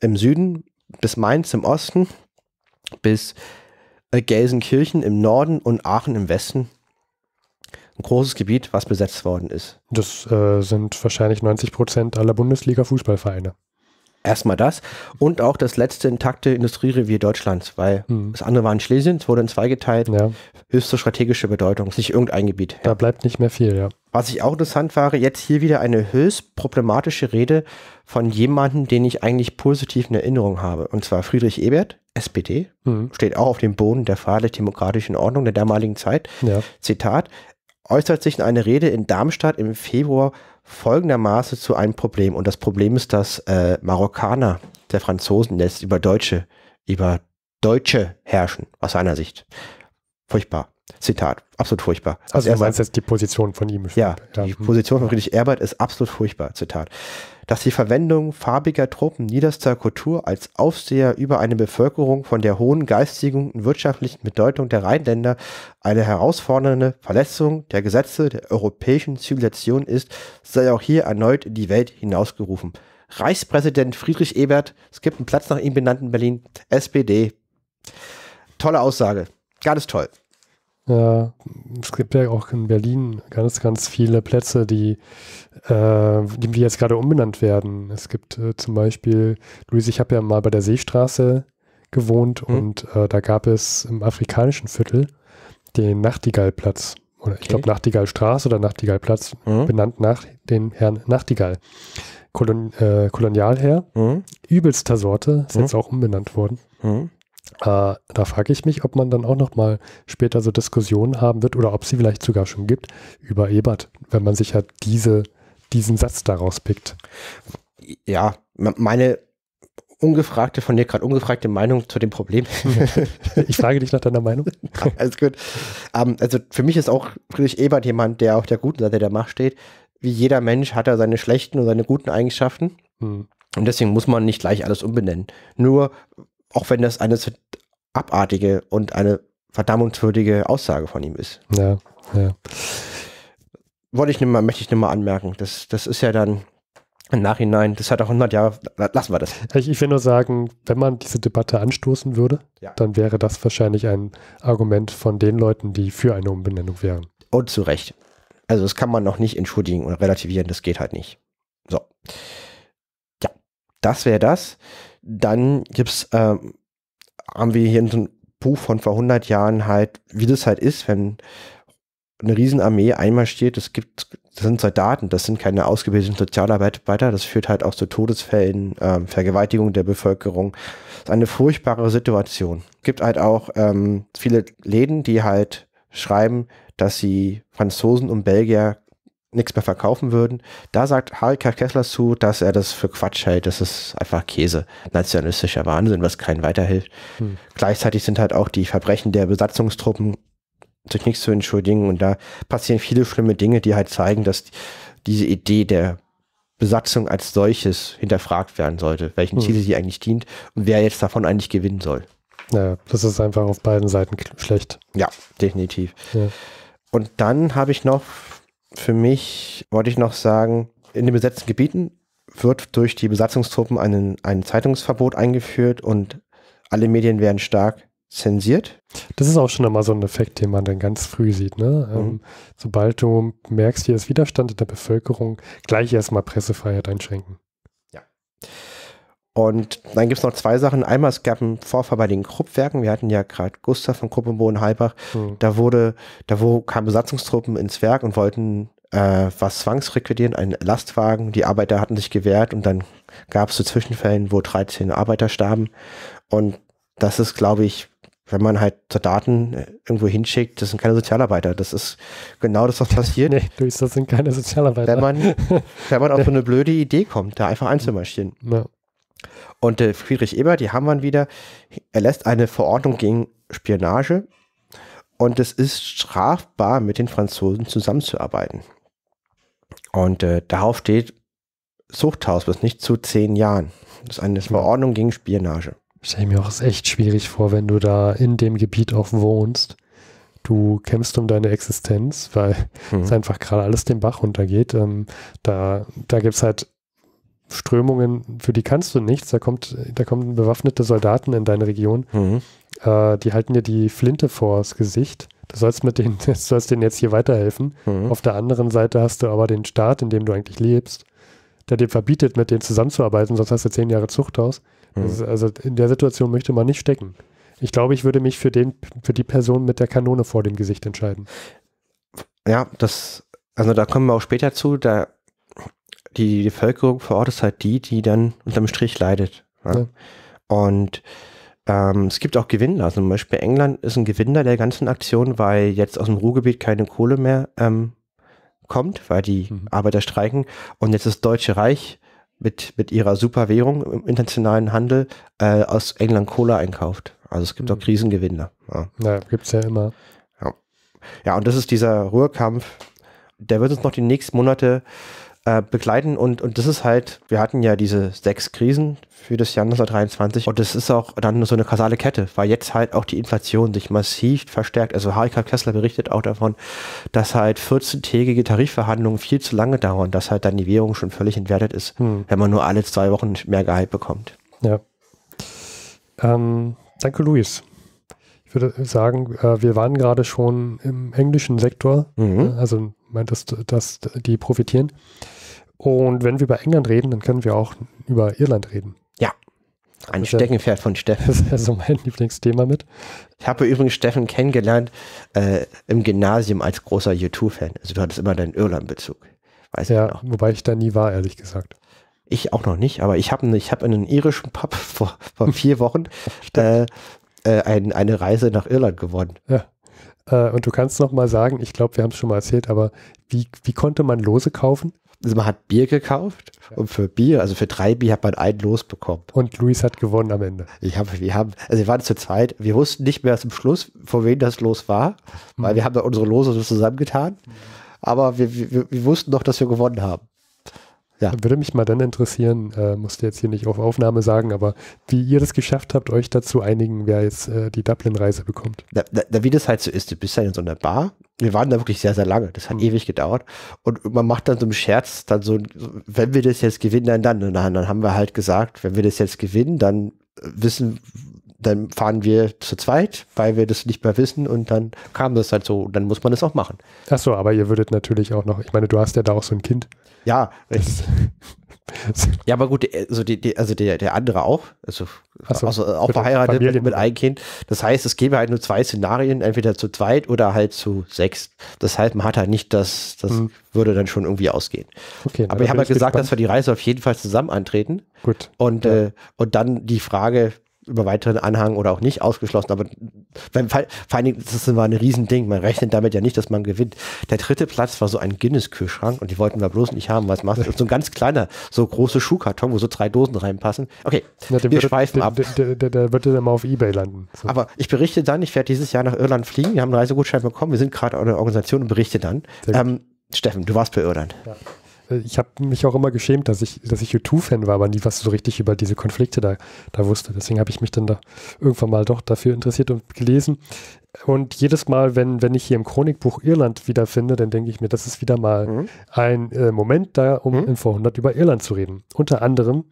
im Süden bis Mainz im Osten bis äh, Gelsenkirchen im Norden und Aachen im Westen ein großes Gebiet, was besetzt worden ist. Das äh, sind wahrscheinlich 90 Prozent aller Bundesliga-Fußballvereine. Erstmal das und auch das letzte intakte Industrierevier Deutschlands, weil mhm. das andere war in Schlesien, es wurde in zwei geteilt. Ja. Höchste strategische Bedeutung, ist nicht irgendein Gebiet. Ja. Da bleibt nicht mehr viel, ja. Was ich auch interessant war, jetzt hier wieder eine höchst problematische Rede von jemandem, den ich eigentlich positiv in Erinnerung habe. Und zwar Friedrich Ebert, SPD, mhm. steht auch auf dem Boden der freiheitlich-demokratischen Ordnung der damaligen Zeit. Ja. Zitat, äußert sich in einer Rede in Darmstadt im Februar folgendermaßen zu einem Problem. Und das Problem ist, dass äh, Marokkaner der Franzosen jetzt über Deutsche, über Deutsche herrschen, aus seiner Sicht. Furchtbar. Zitat. Absolut furchtbar. Also, er meinst jetzt die Position von ihm? Ja, ja, die Position von Friedrich Ebert ist absolut furchtbar. Zitat. Dass die Verwendung farbiger Truppen niederster Kultur als Aufseher über eine Bevölkerung von der hohen geistigen und wirtschaftlichen Bedeutung der Rheinländer eine herausfordernde Verletzung der Gesetze der europäischen Zivilisation ist, sei auch hier erneut in die Welt hinausgerufen. Reichspräsident Friedrich Ebert, es gibt einen Platz nach ihm benannt in Berlin, SPD. Tolle Aussage, ganz toll. Ja, es gibt ja auch in Berlin ganz, ganz viele Plätze, die, äh, die jetzt gerade umbenannt werden. Es gibt äh, zum Beispiel, Luis, ich habe ja mal bei der Seestraße gewohnt mhm. und äh, da gab es im afrikanischen Viertel den Nachtigallplatz. Oder okay. ich glaube Nachtigallstraße oder Nachtigallplatz, mhm. benannt nach dem Herrn Nachtigall. Kolon, äh, Kolonialherr, mhm. übelster Sorte, ist mhm. jetzt auch umbenannt worden. Mhm. Äh, da frage ich mich, ob man dann auch nochmal später so Diskussionen haben wird oder ob sie vielleicht sogar schon gibt über Ebert, wenn man sich ja halt diese, diesen Satz daraus pickt. Ja, meine ungefragte, von dir gerade ungefragte Meinung zu dem Problem. ich frage dich nach deiner Meinung. alles gut. Um, ähm, also für mich ist auch Friedrich Ebert jemand, der auf der guten Seite der Macht steht. Wie jeder Mensch hat er seine schlechten und seine guten Eigenschaften. Hm. Und deswegen muss man nicht gleich alles umbenennen. Nur auch wenn das eine abartige und eine verdammungswürdige Aussage von ihm ist. Ja, ja. Wollte ich nicht mal, möchte ich nur mal anmerken. Das, das ist ja dann im Nachhinein, das hat auch 100 Jahre, lassen wir das. Ich, ich will nur sagen, wenn man diese Debatte anstoßen würde, ja. dann wäre das wahrscheinlich ein Argument von den Leuten, die für eine Umbenennung wären. Und zu Recht. Also das kann man noch nicht entschuldigen oder relativieren, das geht halt nicht. So. Ja, das wäre das. Dann gibt's, äh, haben wir hier in so einem Buch von vor 100 Jahren halt, wie das halt ist, wenn eine Riesenarmee einmarschiert, es gibt, das sind Soldaten, das sind keine ausgebildeten Sozialarbeiter, das führt halt auch zu Todesfällen, äh, Vergewaltigung der Bevölkerung. Das ist eine furchtbare Situation. Es gibt halt auch ähm, viele Läden, die halt schreiben, dass sie Franzosen und Belgier nichts mehr verkaufen würden. Da sagt Harika Kessler zu, dass er das für Quatsch hält. Das ist einfach Käse. Nationalistischer Wahnsinn, was keinen weiterhilft. Hm. Gleichzeitig sind halt auch die Verbrechen der Besatzungstruppen durch nichts zu entschuldigen. Und da passieren viele schlimme Dinge, die halt zeigen, dass diese Idee der Besatzung als solches hinterfragt werden sollte, welchen hm. Ziel sie eigentlich dient und wer jetzt davon eigentlich gewinnen soll. Ja, das ist einfach auf beiden Seiten schlecht. Ja, definitiv. Ja. Und dann habe ich noch für mich wollte ich noch sagen, in den besetzten Gebieten wird durch die Besatzungstruppen einen, ein Zeitungsverbot eingeführt und alle Medien werden stark zensiert. Das ist auch schon einmal so ein Effekt, den man dann ganz früh sieht. Ne? Mhm. Ähm, sobald du merkst, hier ist Widerstand in der Bevölkerung, gleich erstmal Pressefreiheit einschränken. Ja. Und dann gibt es noch zwei Sachen. Einmal, es gab einen Vorfall bei den Kruppwerken. Wir hatten ja gerade Gustav von Kruppenboden Halbach. Hm. Da wurde, da wo kamen Besatzungstruppen ins Werk und wollten äh, was zwangsrequirieren, einen Lastwagen. Die Arbeiter hatten sich gewehrt und dann gab es so Zwischenfällen, wo 13 Arbeiter starben. Und das ist, glaube ich, wenn man halt Soldaten äh, irgendwo hinschickt, das sind keine Sozialarbeiter. Das ist genau das, was passiert. nee, Luis, das sind keine Sozialarbeiter. Wenn man, wenn man auf so eine blöde Idee kommt, da einfach einzumarschieren. Ja. Und äh, Friedrich Ebert, die haben wir wieder, erlässt eine Verordnung gegen Spionage und es ist strafbar, mit den Franzosen zusammenzuarbeiten. Und äh, darauf steht Suchthaus, was nicht zu zehn Jahren. Das ist eine Verordnung gegen Spionage. Ich Stell mir auch echt schwierig vor, wenn du da in dem Gebiet auch wohnst. Du kämpfst um deine Existenz, weil mhm. es einfach gerade alles den Bach runtergeht. Ähm, da da gibt es halt Strömungen, für die kannst du nichts. Da kommt, da kommen bewaffnete Soldaten in deine Region. Mhm. Äh, die halten dir die Flinte vors Gesicht. Du sollst mit denen, du sollst denen jetzt hier weiterhelfen. Mhm. Auf der anderen Seite hast du aber den Staat, in dem du eigentlich lebst, der dir verbietet, mit denen zusammenzuarbeiten, sonst hast du zehn Jahre Zuchthaus. Mhm. also in der Situation möchte man nicht stecken. Ich glaube, ich würde mich für den, für die Person mit der Kanone vor dem Gesicht entscheiden. Ja, das, also da kommen wir auch später zu. Da die, die Bevölkerung vor Ort ist halt die, die dann unterm Strich leidet. Ja? Ja. Und ähm, es gibt auch Gewinner. Also zum Beispiel England ist ein Gewinner der ganzen Aktion, weil jetzt aus dem Ruhrgebiet keine Kohle mehr ähm, kommt, weil die mhm. Arbeiter streiken. Und jetzt das Deutsche Reich mit, mit ihrer Superwährung im internationalen Handel äh, aus England Kohle einkauft. Also es gibt mhm. auch Krisengewinner. Ja, ja gibt es ja immer. Ja. ja, und das ist dieser Ruhrkampf. Der wird uns noch die nächsten Monate äh, begleiten und, und das ist halt, wir hatten ja diese sechs Krisen für das Jahr 1923 und das ist auch dann so eine kasale Kette, weil jetzt halt auch die Inflation sich massiv verstärkt. Also H.K. Kessler berichtet auch davon, dass halt 14-tägige Tarifverhandlungen viel zu lange dauern, dass halt dann die Währung schon völlig entwertet ist, hm. wenn man nur alle zwei Wochen mehr Gehalt bekommt. Ja. Ähm, danke, Luis. Ich würde sagen, äh, wir waren gerade schon im englischen Sektor, mhm. also meintest, dass die profitieren. Und wenn wir über England reden, dann können wir auch über Irland reden. Ja. Ein das Steckenpferd von Steffen. Das ist ja so mein Lieblingsthema mit. Ich habe übrigens Steffen kennengelernt äh, im Gymnasium als großer youtube fan Also du hattest immer deinen Irland-Bezug. Weiß ja, ich noch. wobei ich da nie war, ehrlich gesagt. Ich auch noch nicht, aber ich habe ich hab in einem irischen Pub vor, vor vier Wochen äh, äh, ein, eine Reise nach Irland gewonnen. Ja. Äh, und du kannst noch mal sagen, ich glaube, wir haben es schon mal erzählt, aber wie, wie konnte man Lose kaufen? Also man hat Bier gekauft ja. und für Bier, also für drei Bier hat man ein Los bekommen. Und Luis hat gewonnen am Ende. Ich hab, wir haben, also wir waren zur Zeit, wir wussten nicht mehr zum Schluss, vor wem das Los war, weil mhm. wir haben da unsere Lose zusammengetan. Mhm. Aber wir, wir, wir wussten noch, dass wir gewonnen haben. Ja. Würde mich mal dann interessieren, äh, du jetzt hier nicht auf Aufnahme sagen, aber wie ihr das geschafft habt, euch dazu einigen, wer jetzt äh, die Dublin-Reise bekommt. Da, da, wie das halt so ist, du bist halt in so einer Bar. Wir waren da wirklich sehr, sehr lange. Das hat mhm. ewig gedauert. Und man macht dann so einen Scherz, dann so, wenn wir das jetzt gewinnen, dann dann. dann, dann haben wir halt gesagt, wenn wir das jetzt gewinnen, dann wissen, dann fahren wir zu zweit, weil wir das nicht mehr wissen und dann kam das halt so, dann muss man das auch machen. Ach so, aber ihr würdet natürlich auch noch, ich meine, du hast ja da auch so ein Kind. Ja, rechts. Ja, aber gut, also, die, die, also der, der andere auch, also, so, also auch verheiratet Familie. mit einem Kind. Das heißt, es gäbe halt nur zwei Szenarien, entweder zu zweit oder halt zu sechs. Deshalb heißt, man hat halt nicht das, das mhm. würde dann schon irgendwie ausgehen. Okay, aber ich habe halt gesagt, gespannt. dass wir die Reise auf jeden Fall zusammen antreten. Gut. Und, ja. äh, und dann die Frage, über weiteren Anhang oder auch nicht ausgeschlossen, aber vor allen Dingen, das war ein Riesending. Man rechnet damit ja nicht, dass man gewinnt. Der dritte Platz war so ein Guinness-Kühlschrank und die wollten wir bloß nicht haben. Was machst du? So ein ganz kleiner, so große Schuhkarton, wo so drei Dosen reinpassen. Okay, Na, wir würde, schweifen den, ab. Der, der, der würde dann mal auf Ebay landen. So. Aber ich berichte dann, ich werde dieses Jahr nach Irland fliegen. Wir haben einen Reisegutschein bekommen. Wir sind gerade eine Organisation und berichte dann. Ähm, Steffen, du warst bei Irland. Ja ich habe mich auch immer geschämt, dass ich, dass ich U2-Fan war, aber nie was so richtig über diese Konflikte da, da wusste. Deswegen habe ich mich dann da irgendwann mal doch dafür interessiert und gelesen. Und jedes Mal, wenn, wenn ich hier im Chronikbuch Irland wiederfinde, dann denke ich mir, das ist wieder mal mhm. ein äh, Moment da, um mhm. im Vorhundert über Irland zu reden. Unter anderem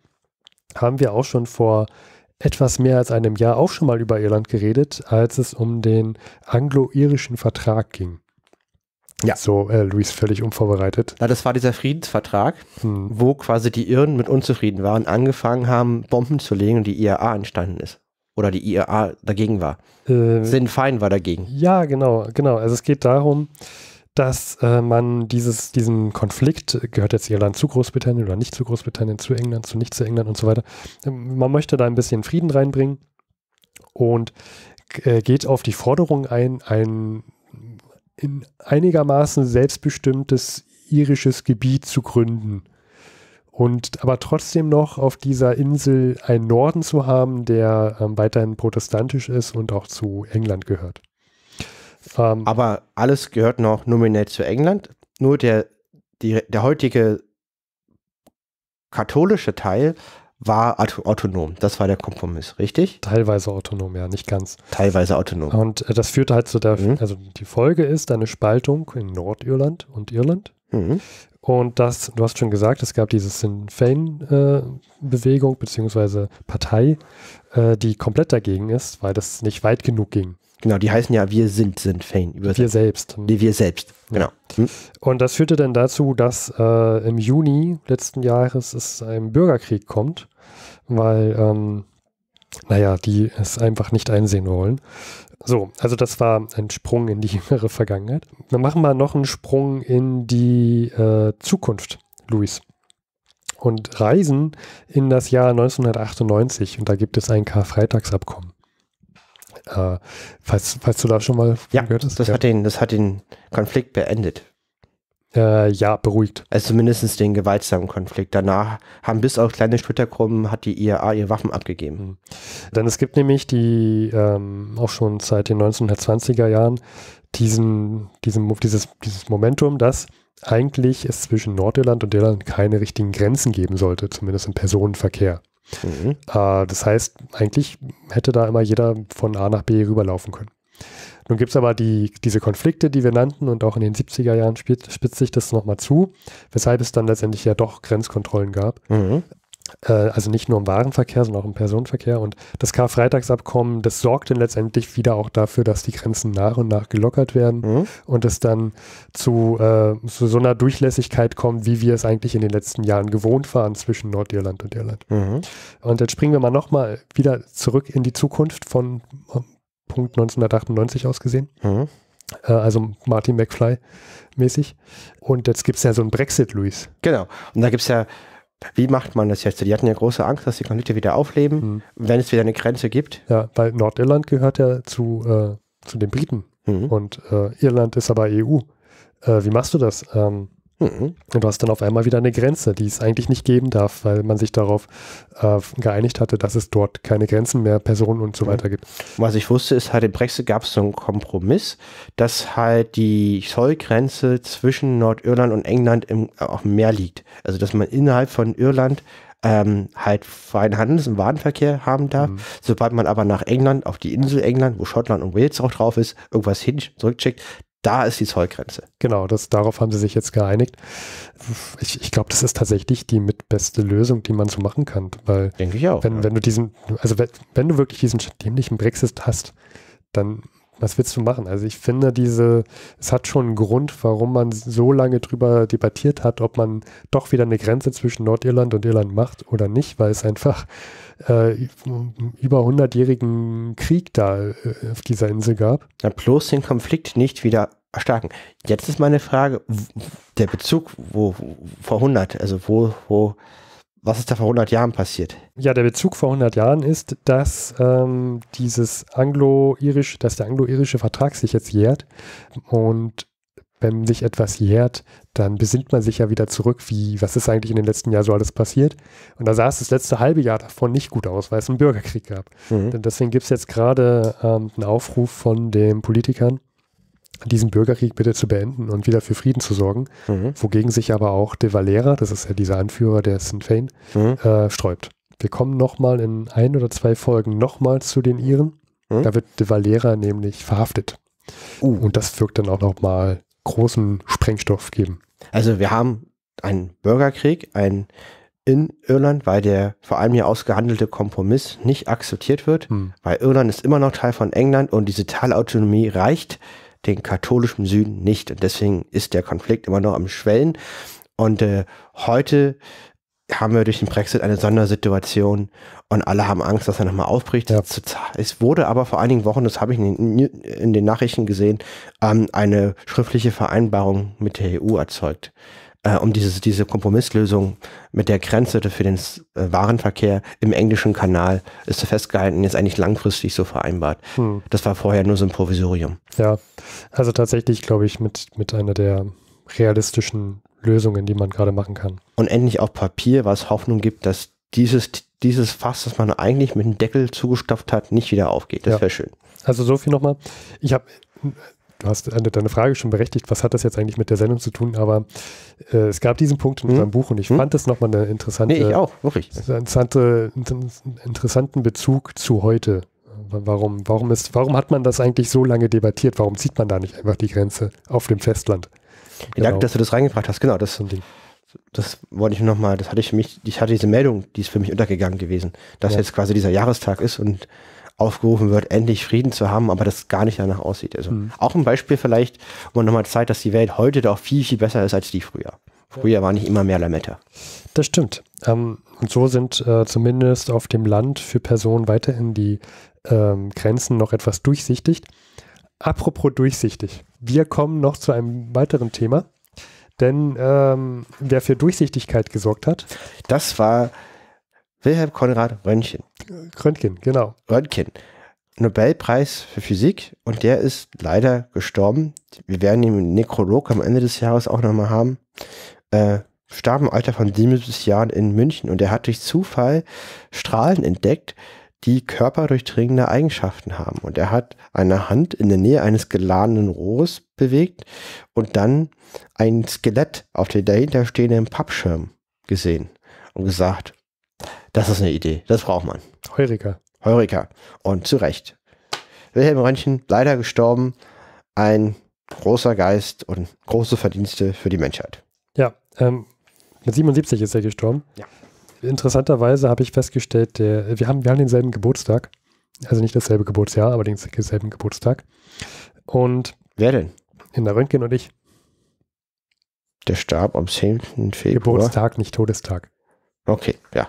haben wir auch schon vor etwas mehr als einem Jahr auch schon mal über Irland geredet, als es um den anglo-irischen Vertrag ging. Ja. So äh, Luis völlig unvorbereitet. Na, das war dieser Friedensvertrag, hm. wo quasi die Irren mit unzufrieden waren, angefangen haben, Bomben zu legen und die IAA entstanden ist. Oder die IAA dagegen war. Äh, Sinn Fein war dagegen. Ja, genau, genau. Also es geht darum, dass äh, man dieses, diesen Konflikt, gehört jetzt Irland zu Großbritannien oder nicht zu Großbritannien, zu England, zu nicht zu England und so weiter, ähm, man möchte da ein bisschen Frieden reinbringen und äh, geht auf die Forderung ein, ein in einigermaßen selbstbestimmtes irisches Gebiet zu gründen und aber trotzdem noch auf dieser Insel einen Norden zu haben, der ähm, weiterhin protestantisch ist und auch zu England gehört. Ähm, aber alles gehört noch nominell zu England, nur der, die, der heutige katholische Teil war autonom. Das war der Kompromiss, richtig? Teilweise autonom, ja, nicht ganz. Teilweise autonom. Und äh, das führte halt zu der, mhm. also die Folge ist eine Spaltung in Nordirland und Irland. Mhm. Und das, du hast schon gesagt, es gab diese Sinn Fein-Bewegung äh, beziehungsweise Partei, äh, die komplett dagegen ist, weil das nicht weit genug ging. Genau, die heißen ja Wir sind Sinn Fein. Übersetzt. Wir selbst. Nee, wir selbst, genau. Ja. Mhm. Und das führte dann dazu, dass äh, im Juni letzten Jahres es einem Bürgerkrieg kommt weil, ähm, naja, die es einfach nicht einsehen wollen. So, also das war ein Sprung in die jüngere Vergangenheit. Wir machen mal noch einen Sprung in die äh, Zukunft, Luis. Und reisen in das Jahr 1998 und da gibt es ein Karfreitagsabkommen. Äh, falls, falls du da schon mal ja, gehört hast. Das ja. hat den, das hat den Konflikt beendet. Äh, ja, beruhigt. Also zumindest den gewaltsamen Konflikt. Danach haben bis auf kleine Splittergruppen hat die IAA ihre Waffen abgegeben. Mhm. Denn es gibt nämlich die ähm, auch schon seit den 1920er Jahren diesen, diesen, dieses, dieses Momentum, dass eigentlich es zwischen Nordirland und Irland keine richtigen Grenzen geben sollte, zumindest im Personenverkehr. Mhm. Äh, das heißt, eigentlich hätte da immer jeder von A nach B rüberlaufen können. Nun gibt es aber die, diese Konflikte, die wir nannten, und auch in den 70er Jahren spitzt sich das nochmal zu, weshalb es dann letztendlich ja doch Grenzkontrollen gab. Mhm. Äh, also nicht nur im Warenverkehr, sondern auch im Personenverkehr. Und das Karfreitagsabkommen, das sorgt dann letztendlich wieder auch dafür, dass die Grenzen nach und nach gelockert werden mhm. und es dann zu, äh, zu, so einer Durchlässigkeit kommt, wie wir es eigentlich in den letzten Jahren gewohnt waren zwischen Nordirland und Irland. Mhm. Und jetzt springen wir mal nochmal wieder zurück in die Zukunft von Punkt 1998 ausgesehen. Mhm. Äh, also Martin McFly mäßig. Und jetzt gibt es ja so einen Brexit, Luis. Genau. Und da gibt es ja, wie macht man das jetzt? Die hatten ja große Angst, dass die Konflikte wieder aufleben, mhm. wenn es wieder eine Grenze gibt. Ja, weil Nordirland gehört ja zu, äh, zu den Briten. Mhm. Und äh, Irland ist aber EU. Äh, wie machst du das? Ähm, Mhm. Und du hast dann auf einmal wieder eine Grenze, die es eigentlich nicht geben darf, weil man sich darauf äh, geeinigt hatte, dass es dort keine Grenzen mehr, Personen und so mhm. weiter gibt. Was ich wusste, ist halt im Brexit gab es so einen Kompromiss, dass halt die Zollgrenze zwischen Nordirland und England im, auch im Meer liegt. Also dass man innerhalb von Irland ähm, halt freien Handels- und Warenverkehr haben darf. Mhm. Sobald man aber nach England, auf die Insel England, wo Schottland und Wales auch drauf ist, irgendwas hin zurückschickt, da ist die Zollgrenze. Genau, das, darauf haben sie sich jetzt geeinigt. Ich, ich glaube, das ist tatsächlich die mitbeste Lösung, die man so machen kann. Weil Denke ich auch. Wenn, ja. wenn du diesen, also wenn, wenn, du wirklich diesen dämlichen Brexit hast, dann was willst du machen? Also ich finde diese, es hat schon einen Grund, warum man so lange drüber debattiert hat, ob man doch wieder eine Grenze zwischen Nordirland und Irland macht oder nicht, weil es einfach äh, über 100-jährigen Krieg da äh, auf dieser Insel gab. Na, bloß den Konflikt nicht wieder erstarken. Jetzt ist meine Frage, der Bezug, wo, wo vor 100, also wo, wo, was ist da vor 100 Jahren passiert? Ja, der Bezug vor 100 Jahren ist, dass ähm, dieses anglo-irische, dass der anglo-irische Vertrag sich jetzt jährt und wenn sich etwas jährt, dann besinnt man sich ja wieder zurück, wie, was ist eigentlich in den letzten Jahren so alles passiert. Und da sah es das letzte halbe Jahr davon nicht gut aus, weil es einen Bürgerkrieg gab. Mhm. Und deswegen gibt es jetzt gerade ähm, einen Aufruf von den Politikern, diesen Bürgerkrieg bitte zu beenden und wieder für Frieden zu sorgen, mhm. wogegen sich aber auch de Valera, das ist ja dieser Anführer der Sinn Fein, mhm. äh, sträubt. Wir kommen nochmal in ein oder zwei Folgen nochmal zu den Iren. Mhm. Da wird de Valera nämlich verhaftet. Uh. Und das wirkt dann auch nochmal großen Sprengstoff geben. Also wir haben einen Bürgerkrieg, einen in Irland, weil der vor allem hier ausgehandelte Kompromiss nicht akzeptiert wird, hm. weil Irland ist immer noch Teil von England und diese Teilautonomie reicht den katholischen Süden nicht. Und deswegen ist der Konflikt immer noch am Schwellen. Und äh, heute haben wir durch den Brexit eine Sondersituation und alle haben Angst, dass er nochmal aufbricht. Ja. Es wurde aber vor einigen Wochen, das habe ich in den, Nachrichten gesehen, ähm, eine schriftliche Vereinbarung mit der EU erzeugt, äh, um dieses, diese Kompromisslösung mit der Grenze für den äh, Warenverkehr im englischen Kanal ist festgehalten, jetzt eigentlich langfristig so vereinbart. Hm. Das war vorher nur so ein Provisorium. Ja, also tatsächlich glaube ich mit, mit einer der realistischen Lösungen, die man gerade machen kann. Und endlich auf Papier, was Hoffnung gibt, dass dieses, dieses Fass, das man eigentlich mit dem Deckel zugestopft hat, nicht wieder aufgeht. Das ja. wäre schön. Also so viel nochmal. Ich habe, du hast deine Frage schon berechtigt, was hat das jetzt eigentlich mit der Sendung zu tun? Aber äh, es gab diesen Punkt in hm? unserem Buch und ich hm? fand das nochmal eine interessante, nee, ich auch, wirklich. Interessante, interessanten Bezug zu heute. Warum, warum, ist, warum hat man das eigentlich so lange debattiert? Warum zieht man da nicht einfach die Grenze auf dem Festland? Genau. Danke, dass du das reingebracht hast. Genau, das, das wollte ich nur nochmal, das hatte ich für mich, ich hatte diese Meldung, die ist für mich untergegangen gewesen, dass ja. jetzt quasi dieser Jahrestag ist und aufgerufen wird, endlich Frieden zu haben, aber das gar nicht danach aussieht. Also mhm. auch ein Beispiel vielleicht, wo man nochmal zeigt, dass die Welt heute doch viel, viel besser ist als die früher. Früher war nicht immer mehr Lametta. Das stimmt. Ähm, und so sind äh, zumindest auf dem Land für Personen weiterhin die ähm, Grenzen noch etwas durchsichtig. Apropos durchsichtig. Wir kommen noch zu einem weiteren Thema. Denn ähm, wer für Durchsichtigkeit gesorgt hat. Das war Wilhelm Konrad Röntgen. Röntgen, genau. Röntgen. Nobelpreis für Physik und der ist leider gestorben. Wir werden ihn im Nekrolog am Ende des Jahres auch nochmal haben. Äh, starb im Alter von 77 Jahren in München und er hat durch Zufall Strahlen entdeckt, die körperdurchdringende Eigenschaften haben. Und er hat eine Hand in der Nähe eines geladenen Rohres bewegt und dann ein Skelett auf den dahinterstehenden Pappschirm gesehen und gesagt, das ist eine Idee, das braucht man. Heureka. Heureka. Und zu Recht. Wilhelm Röntgen, leider gestorben, ein großer Geist und große Verdienste für die Menschheit. Ja, ähm, mit 77 ist er gestorben. Ja interessanterweise habe ich festgestellt, der, wir, haben, wir haben denselben Geburtstag. Also nicht dasselbe Geburtsjahr, aber denselben Geburtstag. Und. Wer denn? In der Röntgen und ich. Der starb am 10. Februar. Geburtstag, nicht Todestag. Okay, ja.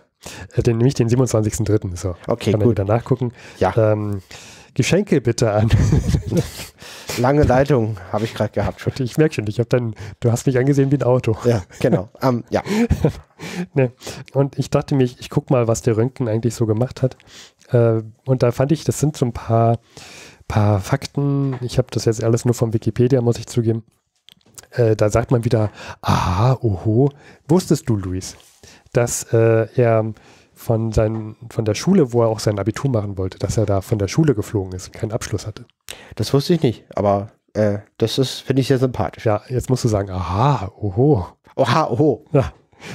Äh, den, nämlich den 27.3. So. Okay, Kann gut. Kann wieder nachgucken. Ja. Ähm, Geschenke bitte an. Lange Leitung habe ich gerade gehabt. Schon. Ich merke schon, ich habe dann, du hast mich angesehen wie ein Auto. Ja, genau. Um, ähm, ja. nee. Und ich dachte mir, ich gucke mal, was der Röntgen eigentlich so gemacht hat. Äh, und da fand ich, das sind so ein paar, paar Fakten. Ich habe das jetzt alles nur von Wikipedia, muss ich zugeben. Äh, da sagt man wieder, aha, oho. Wusstest du, Luis, dass äh, er von, seinen, von der Schule, wo er auch sein Abitur machen wollte, dass er da von der Schule geflogen ist und keinen Abschluss hatte. Das wusste ich nicht, aber äh, das ist, finde ich, sehr sympathisch. Ja, jetzt musst du sagen, aha, oho. Oha, oho. Ja.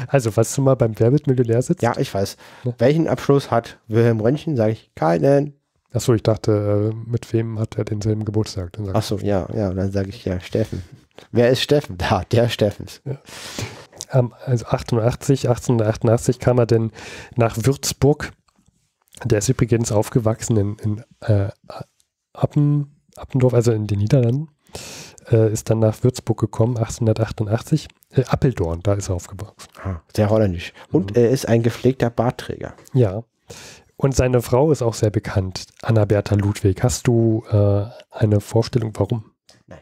Also, falls du mal beim Werbet-Millionär sitzt. Ja, ich weiß. Ne? Welchen Abschluss hat Wilhelm Röntgen? Sage ich keinen. Achso, ich dachte, äh, mit wem hat er denselben Geburtstag? Achso, ja, ja, dann sage ich ja, Steffen. Wer ist Steffen? Da, der Steffens. Ja ähm, also 88, 1888 kam er denn nach Würzburg. Der ist übrigens aufgewachsen in, in äh, Appen, Appendorf, also in den Niederlanden. Äh, ist dann nach Würzburg gekommen, 1888. Äh, Appeldorn, da ist er aufgewachsen. Ah, sehr holländisch. Und mhm. er ist ein gepflegter Bartträger. Ja. Und seine Frau ist auch sehr bekannt, Anna-Bertha Ludwig. Hast du äh, eine Vorstellung, warum? Nein.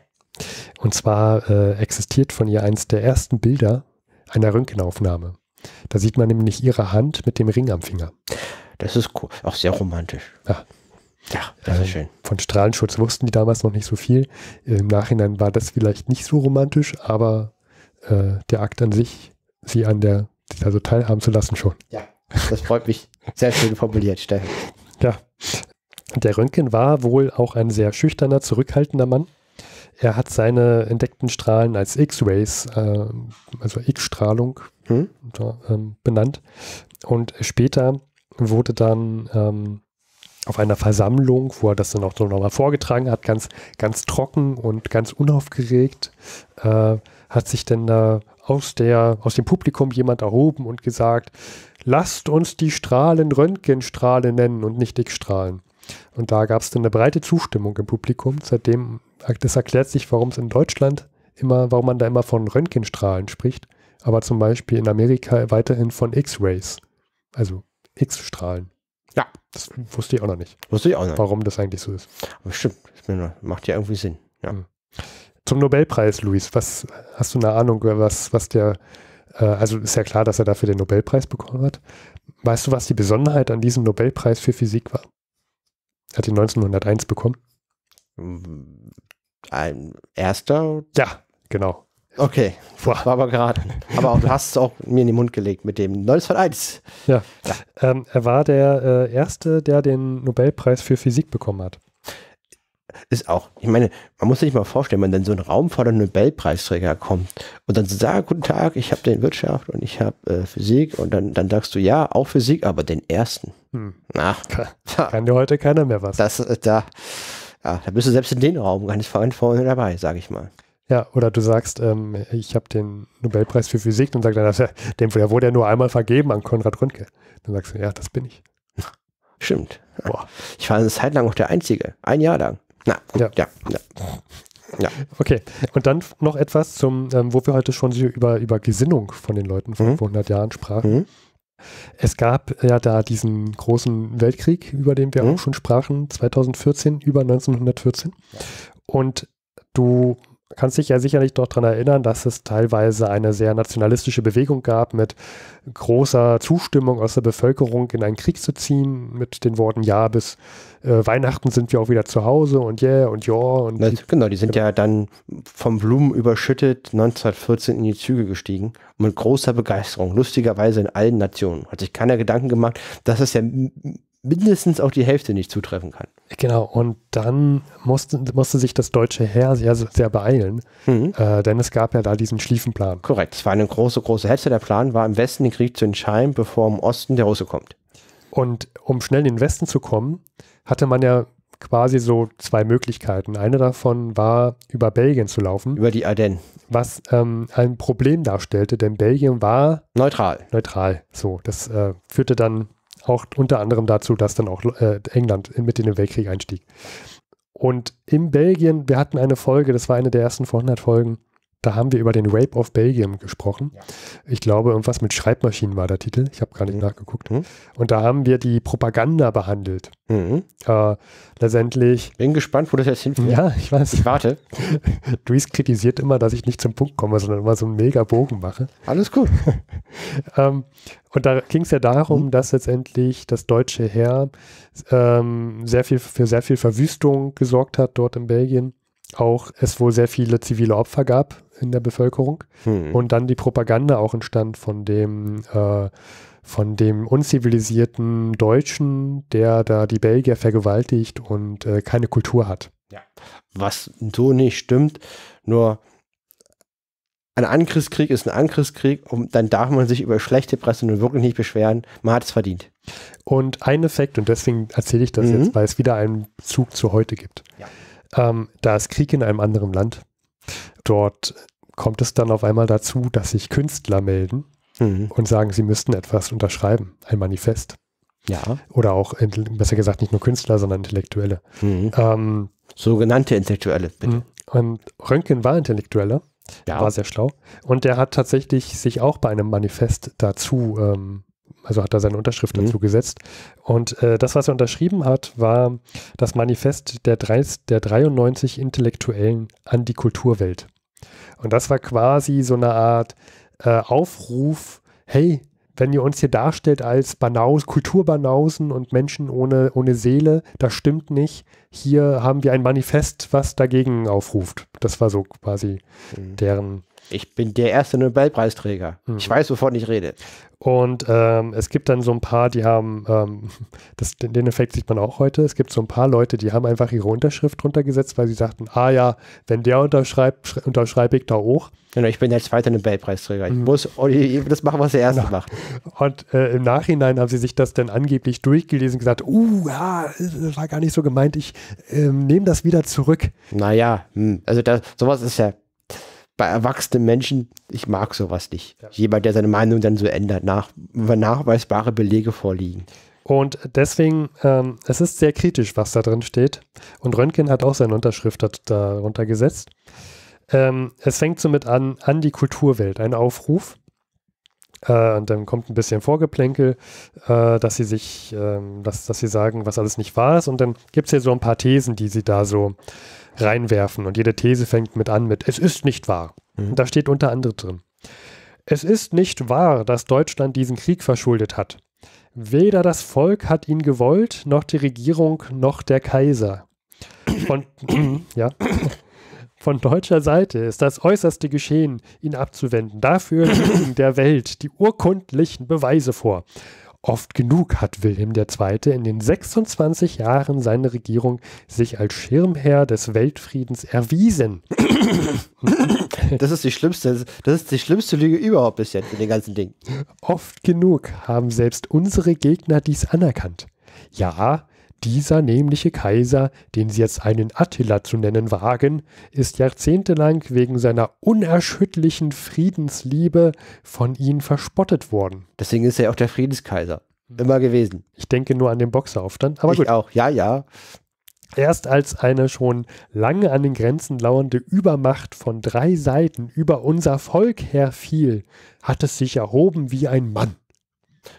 Und zwar äh, existiert von ihr eins der ersten Bilder, einer Röntgenaufnahme. Da sieht man nämlich ihre Hand mit dem Ring am Finger. Das ist cool. Auch sehr romantisch. Ja. Ja, das ist ähm, schön. Von Strahlenschutz wussten die damals noch nicht so viel. Im Nachhinein war das vielleicht nicht so romantisch, aber äh, der Akt an sich, sie an der, also teilhaben zu lassen, schon. Ja, das freut mich. Sehr schön formuliert, Steffen. Ja. Der Röntgen war wohl auch ein sehr schüchterner, zurückhaltender Mann er hat seine entdeckten Strahlen als X-Rays, äh, also X-Strahlung, hm? ähm, benannt. Und später wurde dann ähm, auf einer Versammlung, wo er das dann auch so nochmal vorgetragen hat, ganz, ganz trocken und ganz unaufgeregt, äh, hat sich denn da aus, der, aus dem Publikum jemand erhoben und gesagt, lasst uns die Strahlen Röntgenstrahlen nennen und nicht X-Strahlen. Und da gab es dann eine breite Zustimmung im Publikum. Seitdem, das erklärt sich, warum es in Deutschland immer, warum man da immer von Röntgenstrahlen spricht, aber zum Beispiel in Amerika weiterhin von X-Rays. Also X-Strahlen. Ja. Das wusste ich auch noch nicht. Wusste ich auch nicht. Warum das eigentlich so ist. Aber stimmt, macht ja irgendwie Sinn. Ja. Hm. Zum Nobelpreis, Luis, was hast du eine Ahnung, was, was der, äh, also ist ja klar, dass er dafür den Nobelpreis bekommen hat. Weißt du, was die Besonderheit an diesem Nobelpreis für Physik war? Hat ihn 1901 bekommen. Ein erster? Ja, genau. Okay, Boah. war aber gerade. Aber du hast es auch mir in den Mund gelegt mit dem 1901. Ja, ja. Ähm, er war der äh, Erste, der den Nobelpreis für Physik bekommen hat ist auch, ich meine, man muss sich mal vorstellen, wenn dann so ein Raum voller Nobelpreisträger kommt und dann sagt, guten Tag, ich habe den Wirtschaft und ich habe äh, Physik und dann, dann sagst du, ja, auch Physik, aber den ersten. Hm. Na, kann dir heute keiner mehr was. Das, äh, da, ja, da bist du selbst in den Raum gar nicht vorne dabei, sage ich mal. Ja, oder du sagst, ähm, ich habe den Nobelpreis für Physik und sagst dann, dem der wurde ja nur einmal vergeben an Konrad Röntgen. Dann sagst du, ja, das bin ich. Stimmt. Boah. Ich war eine Zeit lang auch der Einzige, ein Jahr lang. Na gut, ja. ja, ja. Ja. Okay, und dann noch etwas zum, ähm, wo wir heute schon über, über Gesinnung von den Leuten von mhm. vor 100 Jahren sprachen. Mhm. Es gab ja da diesen großen Weltkrieg, über den wir mhm. auch schon sprachen, 2014, über 1914. Und du kannst dich ja sicherlich doch daran erinnern, dass es teilweise eine sehr nationalistische Bewegung gab, mit großer Zustimmung aus der Bevölkerung in einen Krieg zu ziehen, mit den Worten, ja, bis äh, Weihnachten sind wir auch wieder zu Hause und yeah und ja. Und Na, die, genau, die sind ja dann vom Blumen überschüttet 1914 in die Züge gestiegen mit großer Begeisterung, lustigerweise in allen Nationen. Hat sich keiner Gedanken gemacht, dass es ja mindestens auch die Hälfte nicht zutreffen kann. Genau, und dann musste, musste sich das deutsche Heer sehr, sehr beeilen, mhm. äh, denn es gab ja da diesen Schliefenplan. Korrekt, es war eine große, große Hetze. Der Plan war, im Westen den Krieg zu entscheiden, bevor im Osten der Russe kommt. Und um schnell in den Westen zu kommen, hatte man ja quasi so zwei Möglichkeiten. Eine davon war, über Belgien zu laufen. Über die Ardennen. Was ähm, ein Problem darstellte, denn Belgien war neutral. Neutral. So, das äh, führte dann auch unter anderem dazu, dass dann auch äh, England mit in den Weltkrieg einstieg. Und in Belgien, wir hatten eine Folge, das war eine der ersten 400 Folgen, da haben wir über den Rape of Belgium gesprochen. Ja. Ich glaube, irgendwas mit Schreibmaschinen war der Titel. Ich habe gar nicht mhm. nachgeguckt. Mhm. Und da haben wir die Propaganda behandelt. Mhm. Äh, letztendlich. Bin gespannt, wo das jetzt hinführt. Ja, ich weiß. Ich warte. Dries kritisiert immer, dass ich nicht zum Punkt komme, sondern immer so einen mega Bogen mache. Alles gut. ähm, und da ging es ja darum, mhm. dass letztendlich das deutsche Heer ähm, sehr viel, für sehr viel Verwüstung gesorgt hat dort in Belgien. Auch es wohl sehr viele zivile Opfer gab, in der Bevölkerung hm. und dann die Propaganda auch entstand von dem äh, von dem unzivilisierten Deutschen, der da die Belgier vergewaltigt und äh, keine Kultur hat. Ja. Was so nicht stimmt, nur ein Angriffskrieg ist ein Angriffskrieg und dann darf man sich über schlechte Presse nun wirklich nicht beschweren. Man hat es verdient. Und ein Effekt, und deswegen erzähle ich das mhm. jetzt, weil es wieder einen Zug zu heute gibt. Ja. Ähm, da ist Krieg in einem anderen Land Dort kommt es dann auf einmal dazu, dass sich Künstler melden mhm. und sagen, sie müssten etwas unterschreiben, ein Manifest. Ja. Oder auch, besser gesagt, nicht nur Künstler, sondern Intellektuelle. Mhm. Ähm, Sogenannte Intellektuelle, bitte. Mhm. Und Röntgen war Intellektueller, ja. war sehr schlau. Und der hat tatsächlich sich auch bei einem Manifest dazu ähm, also hat er seine Unterschrift mhm. dazu gesetzt. Und äh, das, was er unterschrieben hat, war das Manifest der, 30, der 93 Intellektuellen an die Kulturwelt. Und das war quasi so eine Art äh, Aufruf, hey, wenn ihr uns hier darstellt als Banaus, Kulturbanausen und Menschen ohne, ohne Seele, das stimmt nicht. Hier haben wir ein Manifest, was dagegen aufruft. Das war so quasi mhm. deren. Ich bin der erste Nobelpreisträger. Mhm. Ich weiß, wovon ich rede. Und ähm, es gibt dann so ein paar, die haben, ähm, das, den Effekt sieht man auch heute, es gibt so ein paar Leute, die haben einfach ihre Unterschrift drunter gesetzt, weil sie sagten, ah ja, wenn der unterschreibt, unterschreibe ich da auch. Genau, ich bin der zweite Nobelpreisträger. Ich mhm. muss das machen, was der Erste genau. macht. Und äh, im Nachhinein haben sie sich das dann angeblich durchgelesen und gesagt, uh, ja, das war gar nicht so gemeint, ich äh, nehme das wieder zurück. Naja, hm, also das, sowas ist ja bei erwachsenen Menschen, ich mag sowas nicht. Ja. Jemand, der seine Meinung dann so ändert, nach, nachweisbare Belege vorliegen. Und deswegen, ähm, es ist sehr kritisch, was da drin steht. Und Röntgen hat auch seine Unterschrift darunter gesetzt. Ähm, es fängt somit an, an die Kulturwelt, ein Aufruf. Äh, und dann kommt ein bisschen Vorgeplänkel, äh, dass sie sich, äh, dass, dass sie sagen, was alles nicht wahr ist. Und dann gibt es hier so ein paar Thesen, die sie da so reinwerfen. Und jede These fängt mit an mit, es ist nicht wahr. Mhm. Da steht unter anderem drin. Es ist nicht wahr, dass Deutschland diesen Krieg verschuldet hat. Weder das Volk hat ihn gewollt, noch die Regierung, noch der Kaiser. Von, ja, von deutscher Seite ist das äußerste Geschehen, ihn abzuwenden. Dafür liegen der Welt die urkundlichen Beweise vor. Oft genug hat Wilhelm II. in den 26 Jahren seiner Regierung sich als Schirmherr des Weltfriedens erwiesen. Das ist die schlimmste, das ist die schlimmste Lüge überhaupt bis jetzt in den ganzen Dingen. Oft genug haben selbst unsere Gegner dies anerkannt. Ja, dieser nämliche Kaiser, den sie jetzt einen Attila zu nennen wagen, ist jahrzehntelang wegen seiner unerschütterlichen Friedensliebe von ihnen verspottet worden. Deswegen ist er ja auch der Friedenskaiser. Mhm. Immer gewesen. Ich denke nur an den Boxeraufstand, aber ich gut. auch, ja, ja. Erst als eine schon lange an den Grenzen lauernde Übermacht von drei Seiten über unser Volk herfiel, hat es sich erhoben wie ein Mann.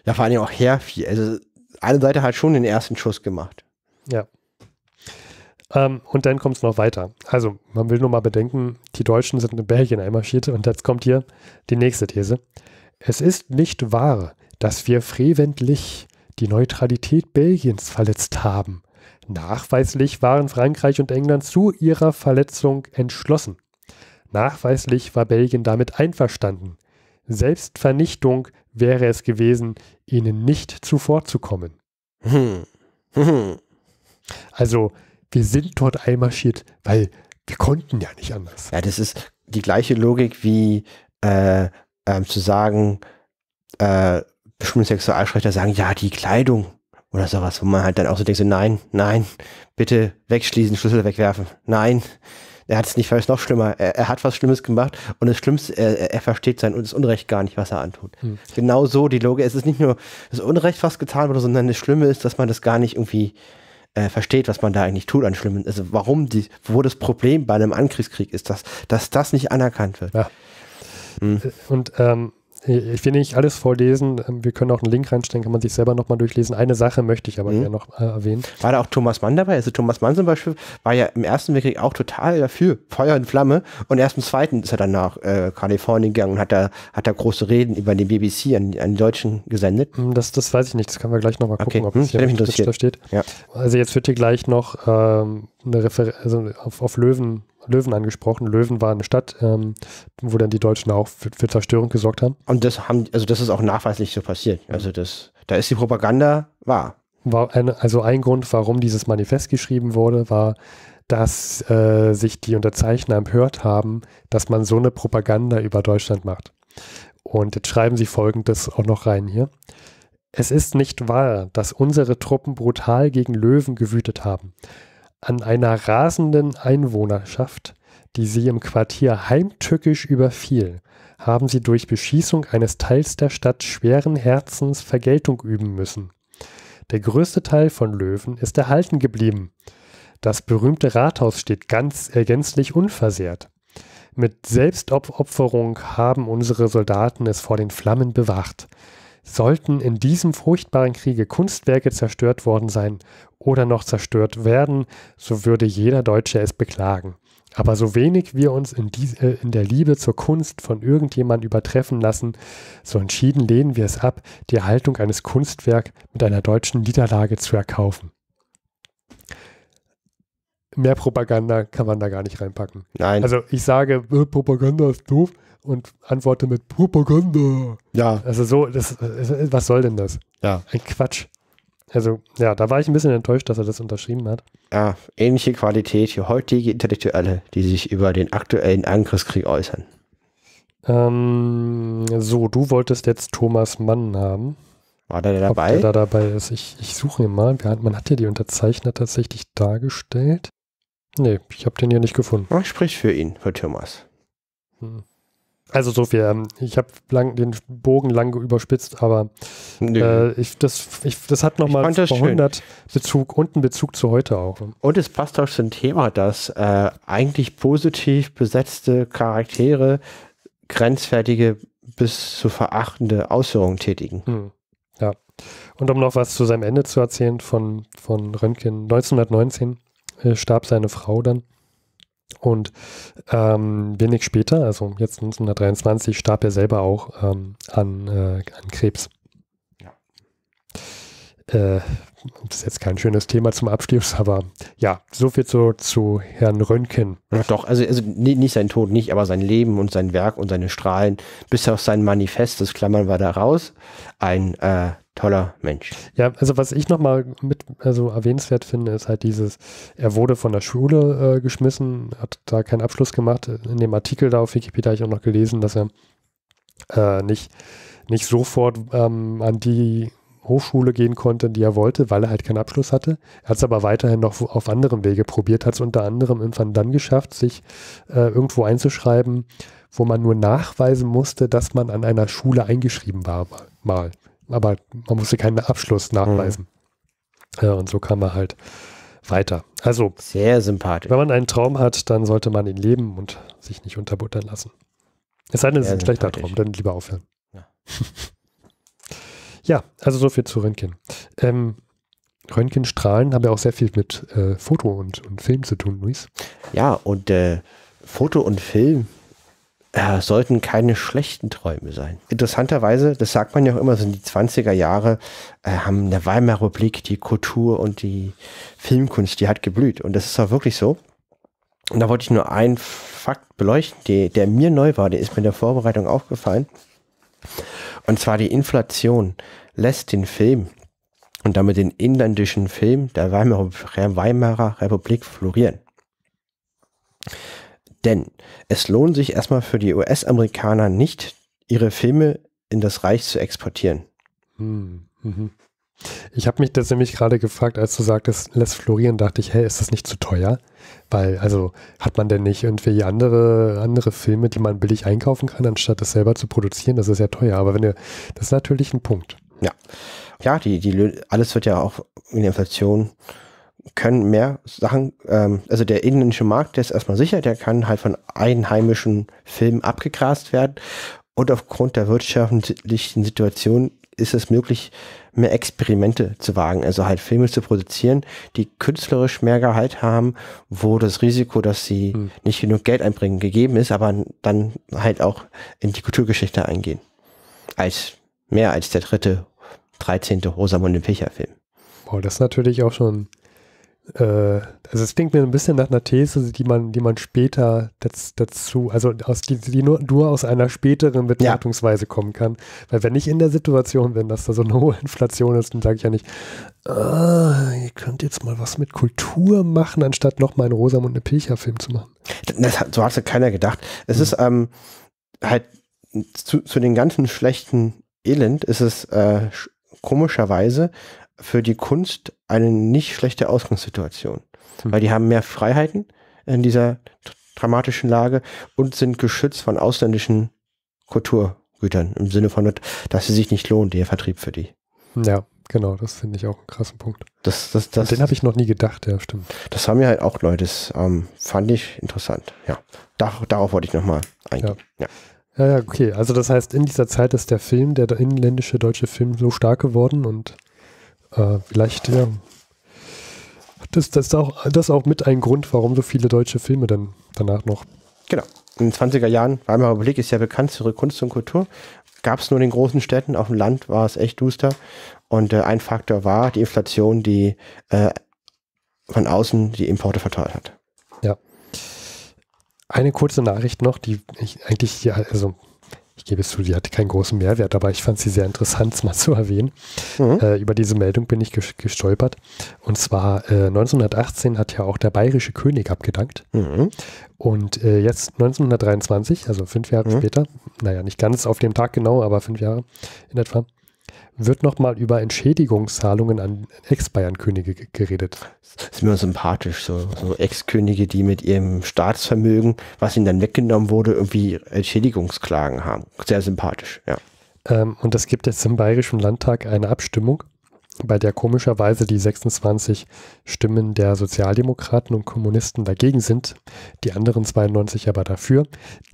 Ja, vor allem auch herfiel. Also eine Seite hat schon den ersten Schuss gemacht. Ja. Ähm, und dann kommt es noch weiter. Also, man will nur mal bedenken, die Deutschen sind in Belgien einmarschiert und jetzt kommt hier die nächste These. Es ist nicht wahr, dass wir freventlich die Neutralität Belgiens verletzt haben. Nachweislich waren Frankreich und England zu ihrer Verletzung entschlossen. Nachweislich war Belgien damit einverstanden. Selbstvernichtung wäre es gewesen, ihnen nicht zuvorzukommen. Hm. Hm. Also, wir sind dort einmarschiert, weil wir konnten ja nicht anders. Ja, das ist die gleiche Logik wie äh, ähm, zu sagen, äh, bestimmte Sexualschreiter sagen, ja, die Kleidung oder sowas, wo man halt dann auch so denkt, so, nein, nein, bitte wegschließen, Schlüssel wegwerfen, nein, er hat es nicht, weil es noch schlimmer. Er, er, hat was Schlimmes gemacht und das Schlimmste, er, er versteht sein und das Unrecht gar nicht, was er antut. Hm. Genau so die Logik. Es ist nicht nur das Unrecht, was getan wurde, sondern das Schlimme ist, dass man das gar nicht irgendwie äh, versteht, was man da eigentlich tut an Schlimmen. Also warum die, wo das Problem bei einem Angriffskrieg ist, dass, dass das nicht anerkannt wird. Ja. Hm. Und ähm, äh, ich will nicht alles vorlesen. Ähm, wir können auch einen Link reinstellen, kann man sich selber nochmal durchlesen. Eine Sache möchte ich aber mhm. gerne noch äh, erwähnen. War da auch Thomas Mann dabei? Also Thomas Mann zum Beispiel war ja im Ersten Weltkrieg auch total dafür, Feuer und Flamme. Und erst im Zweiten ist er dann nach äh, Kalifornien gegangen und hat da, hat da große Reden über den BBC an, an die Deutschen gesendet. Hm, das, das weiß ich nicht. Das können wir gleich nochmal gucken, okay. ob es hm, hier da steht. Ja. Also jetzt wird hier gleich noch ähm, eine Referenz also auf, auf Löwen Löwen angesprochen. Löwen war eine Stadt, ähm, wo dann die Deutschen auch für, für, Zerstörung gesorgt haben. Und das haben, also das ist auch nachweislich so passiert. Also das, da ist die Propaganda wahr. War eine, also ein Grund, warum dieses Manifest geschrieben wurde, war, dass äh, sich die Unterzeichner empört haben, dass man so eine Propaganda über Deutschland macht. Und jetzt schreiben sie folgendes auch noch rein hier. Es ist nicht wahr, dass unsere Truppen brutal gegen Löwen gewütet haben an einer rasenden Einwohnerschaft, die sie im Quartier heimtückisch überfiel, haben sie durch Beschießung eines Teils der Stadt schweren Herzens Vergeltung üben müssen. Der größte Teil von Löwen ist erhalten geblieben. Das berühmte Rathaus steht ganz ergänzlich unversehrt. Mit Selbstopferung haben unsere Soldaten es vor den Flammen bewacht sollten in diesem furchtbaren Kriege Kunstwerke zerstört worden sein oder noch zerstört werden, so würde jeder Deutsche es beklagen. Aber so wenig wir uns in, die, äh, in der Liebe zur Kunst von irgendjemand übertreffen lassen, so entschieden lehnen wir es ab, die Erhaltung eines Kunstwerks mit einer deutschen Niederlage zu erkaufen. Mehr Propaganda kann man da gar nicht reinpacken. Nein. Also ich sage, äh, Propaganda ist doof und antworte mit Propaganda. Ja. Also so, das, also, was soll denn das? Ja. Ein Quatsch. Also ja, da war ich ein bisschen enttäuscht, dass er das unterschrieben hat. Ja, ähnliche Qualität wie heutige Intellektuelle, die sich über den aktuellen Angriffskrieg äußern. Ähm, so, du wolltest jetzt Thomas Mann haben. War der, der dabei? Ob der da dabei ist. Ich, ich suche ihn mal. Man hat ja die Unterzeichner tatsächlich dargestellt. Nee, ich habe den hier nicht gefunden. Ich sprich für ihn, für Thomas. Hm. Also so viel. Ähm, ich habe den Bogen lang überspitzt, aber äh, ich, das, ich, das hat nochmal 100 Bezug und einen Bezug zu heute auch. Und es passt auch zum Thema, dass äh, eigentlich positiv besetzte Charaktere grenzwertige bis zu verachtende Ausführungen tätigen. Hm. Ja. Und um noch was zu seinem Ende zu erzählen von, von Röntgen, 1919 äh, starb seine Frau dann. Und ähm, wenig später, also jetzt 1923, starb er selber auch ähm, an, äh, an Krebs. Ja. Äh, das ist jetzt kein schönes Thema zum Abschluss, aber ja, so viel zu, zu Herrn Röntgen. Ja, doch, also, also nicht sein Tod, nicht, aber sein Leben und sein Werk und seine Strahlen, bis auf sein Manifest, das klammern wir da raus. Ein äh, toller Mensch. Ja, also was ich nochmal mit also erwähnenswert finde, ist halt dieses, er wurde von der Schule äh, geschmissen, hat da keinen Abschluss gemacht. In dem Artikel da auf Wikipedia habe ich auch noch gelesen, dass er äh, nicht, nicht sofort ähm, an die Hochschule gehen konnte, die er wollte, weil er halt keinen Abschluss hatte. Er hat es aber weiterhin noch auf anderem Wege probiert, hat es unter anderem irgendwann dann geschafft, sich äh, irgendwo einzuschreiben, wo man nur nachweisen musste, dass man an einer Schule eingeschrieben war mal aber man musste keinen Abschluss nachweisen. Mhm. Ja, und so kam er halt weiter. Also, sehr sympathisch. Wenn man einen Traum hat, dann sollte man ihn leben und sich nicht unterbuttern lassen. Es sei denn, es ist ein schlechter Traum, dann lieber aufhören. Ja, ja also so viel zu Röntgen. Ähm, Röntgenstrahlen haben ja auch sehr viel mit äh, Foto und, und Film zu tun, Luis. Ja, und äh, Foto und Film äh, sollten keine schlechten Träume sein. Interessanterweise, das sagt man ja auch immer, sind die 20er Jahre, äh, haben in der Weimarer Republik die Kultur und die Filmkunst, die hat geblüht. Und das ist auch wirklich so. Und da wollte ich nur einen Fakt beleuchten, die, der mir neu war, der ist mir in der Vorbereitung aufgefallen. Und zwar die Inflation lässt den Film und damit den inländischen Film der Weimarer, Weimarer Republik florieren. Denn es lohnt sich erstmal für die US-Amerikaner nicht, ihre Filme in das Reich zu exportieren. Hm, mhm. Ich habe mich das nämlich gerade gefragt, als du sagtest, lässt florieren, dachte ich, hey, ist das nicht zu teuer? Weil, also, hat man denn nicht irgendwie andere, andere Filme, die man billig einkaufen kann, anstatt das selber zu produzieren? Das ist ja teuer. Aber wenn du, das ist natürlich ein Punkt. Ja. Ja, die, die, alles wird ja auch in der Inflation können mehr Sachen, ähm, also der indische Markt, der ist erstmal sicher, der kann halt von einheimischen Filmen abgegrast werden. Und aufgrund der wirtschaftlichen Situation ist es möglich, mehr Experimente zu wagen, also halt Filme zu produzieren, die künstlerisch mehr Gehalt haben, wo das Risiko, dass sie hm. nicht genug Geld einbringen, gegeben ist, aber dann halt auch in die Kulturgeschichte eingehen. Als mehr als der dritte, dreizehnte Rosamunde Pilcher Film. Boah, das ist natürlich auch schon äh, also es klingt mir ein bisschen nach einer These, die man, die man später dazu, also aus, die, die nur, nur aus einer späteren Betrachtungsweise ja. kommen kann. Weil wenn ich in der Situation bin, dass da so eine hohe Inflation ist, dann sage ich ja nicht, ah, ihr könnt jetzt mal was mit Kultur machen, anstatt nochmal einen Rosamund eine Pilcher-Film zu machen. Das, so hat es keiner gedacht. Es mhm. ist ähm, halt zu, zu den ganzen schlechten Elend ist es äh, komischerweise für die Kunst eine nicht schlechte Ausgangssituation, hm. weil die haben mehr Freiheiten in dieser dramatischen Lage und sind geschützt von ausländischen Kulturgütern im Sinne von, dass sie sich nicht lohnt, der Vertrieb für die. Hm. Ja, genau, das finde ich auch einen krassen Punkt. Das, das, das, den habe ich noch nie gedacht, ja, stimmt. Das haben ja halt auch Leute, das ähm, fand ich interessant, ja. Dar darauf wollte ich nochmal eingehen. Ja. Ja. ja. ja. okay, also das heißt, in dieser Zeit ist der Film, der inländische deutsche Film, so stark geworden und äh, vielleicht, ja. Das, das, ist auch, das auch mit ein Grund, warum so viele deutsche Filme dann danach noch. Genau. In den 20er Jahren, Weimarer Republik ist ja bekannt für ihre Kunst und Kultur. Gab es nur in den großen Städten, auf dem Land war es echt duster. Und äh, ein Faktor war die Inflation, die äh, von außen die Importe verteuert hat. Ja. Eine kurze Nachricht noch, die ich eigentlich, ja, also gebe es zu, die hatte keinen großen Mehrwert, aber ich fand sie sehr interessant, es mal zu erwähnen. Mhm. Äh, über diese Meldung bin ich gestolpert. Und zwar äh, 1918 hat ja auch der bayerische König abgedankt. Mhm. Und äh, jetzt 1923, also fünf Jahre mhm. später, naja, nicht ganz auf dem Tag genau, aber fünf Jahre in etwa, wird nochmal über Entschädigungszahlungen an Ex-Bayern-Könige geredet. Das ist immer sympathisch, so, so Ex-Könige, die mit ihrem Staatsvermögen, was ihnen dann weggenommen wurde, irgendwie Entschädigungsklagen haben. Sehr sympathisch, ja. Ähm, und es gibt jetzt im Bayerischen Landtag eine Abstimmung, bei der komischerweise die 26 Stimmen der Sozialdemokraten und Kommunisten dagegen sind, die anderen 92 aber dafür,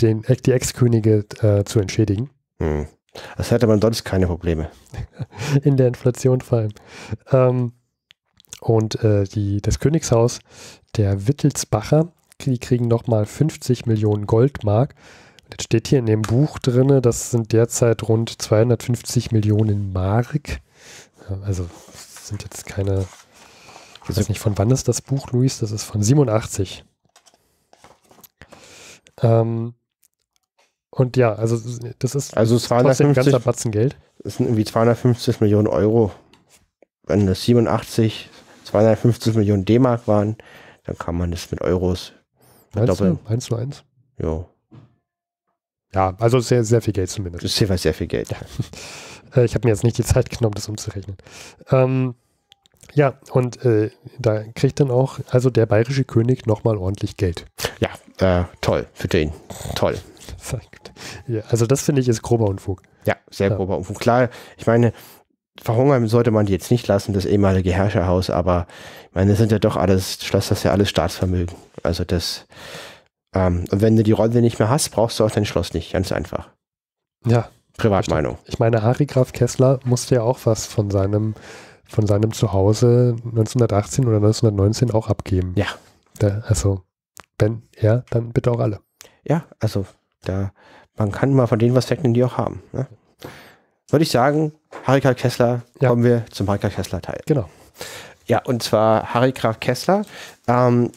den, die Ex-Könige äh, zu entschädigen. Hm. Das hätte man sonst keine Probleme. In der Inflation fallen. Ähm, und äh, die, das Königshaus der Wittelsbacher, die kriegen nochmal 50 Millionen Goldmark. Jetzt steht hier in dem Buch drin, das sind derzeit rund 250 Millionen Mark. Also sind jetzt keine. Ich weiß nicht, von wann ist das Buch, Luis? Das ist von 87. Ähm, und ja, also das ist also 250, ein ganzer Batzen Geld. Das sind irgendwie 250 Millionen Euro. Wenn das 87, 250 Millionen D-Mark waren, dann kann man das mit Euros verdoppeln. 1 zu 1? Ja. Ja, also sehr, sehr viel Geld zumindest. Das ist jeweils sehr viel Geld. Ja. Äh, ich habe mir jetzt nicht die Zeit genommen, das umzurechnen. Ähm, ja, und äh, da kriegt dann auch also der bayerische König nochmal ordentlich Geld. Ja, äh, toll für den. Toll. Sag ja, also das finde ich ist grober Unfug. Ja, sehr ja. grober Unfug. Klar, ich meine, verhungern sollte man die jetzt nicht lassen, das ehemalige Herrscherhaus, aber ich meine, das sind ja doch alles, schloss das ja alles Staatsvermögen. Also das, ähm, und wenn du die Rolle nicht mehr hast, brauchst du auch dein Schloss nicht, ganz einfach. Ja. Privatmeinung. Ich meine, Harry Graf Kessler musste ja auch was von seinem, von seinem Zuhause 1918 oder 1919 auch abgeben. Ja. Da, also, wenn ja, dann bitte auch alle. Ja, also da man kann mal von denen was wegnehmen, die auch haben. Ne? Würde ich sagen, Harry Harika Kessler, ja. kommen wir zum Harry Harika Kessler Teil. Genau. Ja, und zwar Harry Harika Kessler, ähm,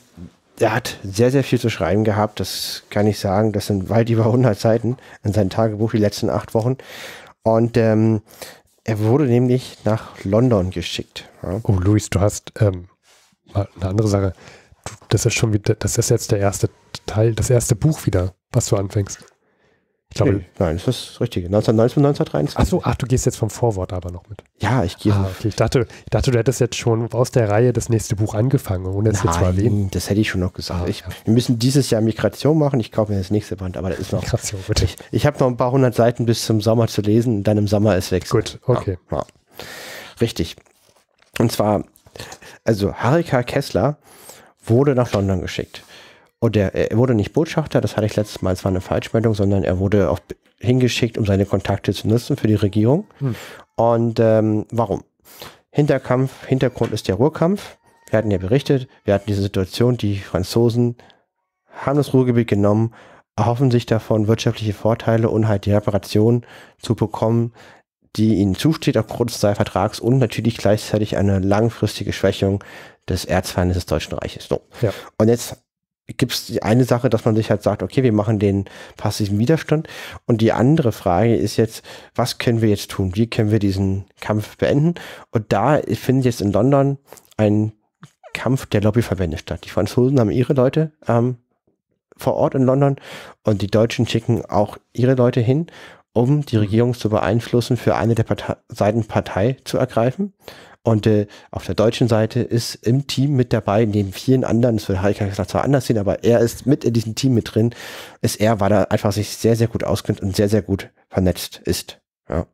er hat sehr, sehr viel zu schreiben gehabt, das kann ich sagen. Das sind weit über 100 Seiten in seinem Tagebuch die letzten acht Wochen. Und ähm, er wurde nämlich nach London geschickt. Ja. Oh, Luis, du hast ähm, mal eine andere Sache. Das ist schon wieder, das ist jetzt der erste Teil, das erste Buch wieder, was du anfängst. Ich glaube, nee, nein, ist das Richtige. 1919 und 1923. Ach so, ach, du gehst jetzt vom Vorwort aber noch mit. Ja, ich gehe. Ah, okay. Ich dachte, ich dachte, du hättest jetzt schon aus der Reihe das nächste Buch angefangen, ohne es jetzt zu erwähnen. Das hätte ich schon noch gesagt. Ah, ich, ja. Wir müssen dieses Jahr Migration machen. Ich kaufe mir das nächste Band, aber das ist noch. Migration, bitte. Ich, ich habe noch ein paar hundert Seiten bis zum Sommer zu lesen dann im Sommer ist weg. Gut, okay. Ja, ja. Richtig. Und zwar, also Harika Kessler wurde nach London geschickt. Und der, er wurde nicht Botschafter, das hatte ich letztes Mal, es war eine Falschmeldung, sondern er wurde auch hingeschickt, um seine Kontakte zu nutzen für die Regierung. Hm. Und ähm, warum? Hinterkampf, Hintergrund ist der Ruhrkampf. Wir hatten ja berichtet, wir hatten diese Situation, die Franzosen haben das Ruhrgebiet genommen, erhoffen sich davon wirtschaftliche Vorteile und halt die Reparation zu bekommen, die ihnen zusteht aufgrund des Vertrags und natürlich gleichzeitig eine langfristige Schwächung des Erzfeindes des Deutschen Reiches. So. Ja. Und jetzt gibt es die eine Sache, dass man sich halt sagt, okay, wir machen den passiven Widerstand. Und die andere Frage ist jetzt, was können wir jetzt tun? Wie können wir diesen Kampf beenden? Und da findet jetzt in London ein Kampf der Lobbyverbände statt. Die Franzosen haben ihre Leute ähm, vor Ort in London und die Deutschen schicken auch ihre Leute hin, um die Regierung zu beeinflussen, für eine der Partei Seiten Partei zu ergreifen. Und äh, auf der deutschen Seite ist im Team mit dabei, neben vielen anderen, das würde Heike zwar anders sehen, aber er ist mit in diesem Team mit drin, ist er, weil er einfach sich sehr, sehr gut auskennt und sehr, sehr gut vernetzt ist. Ja.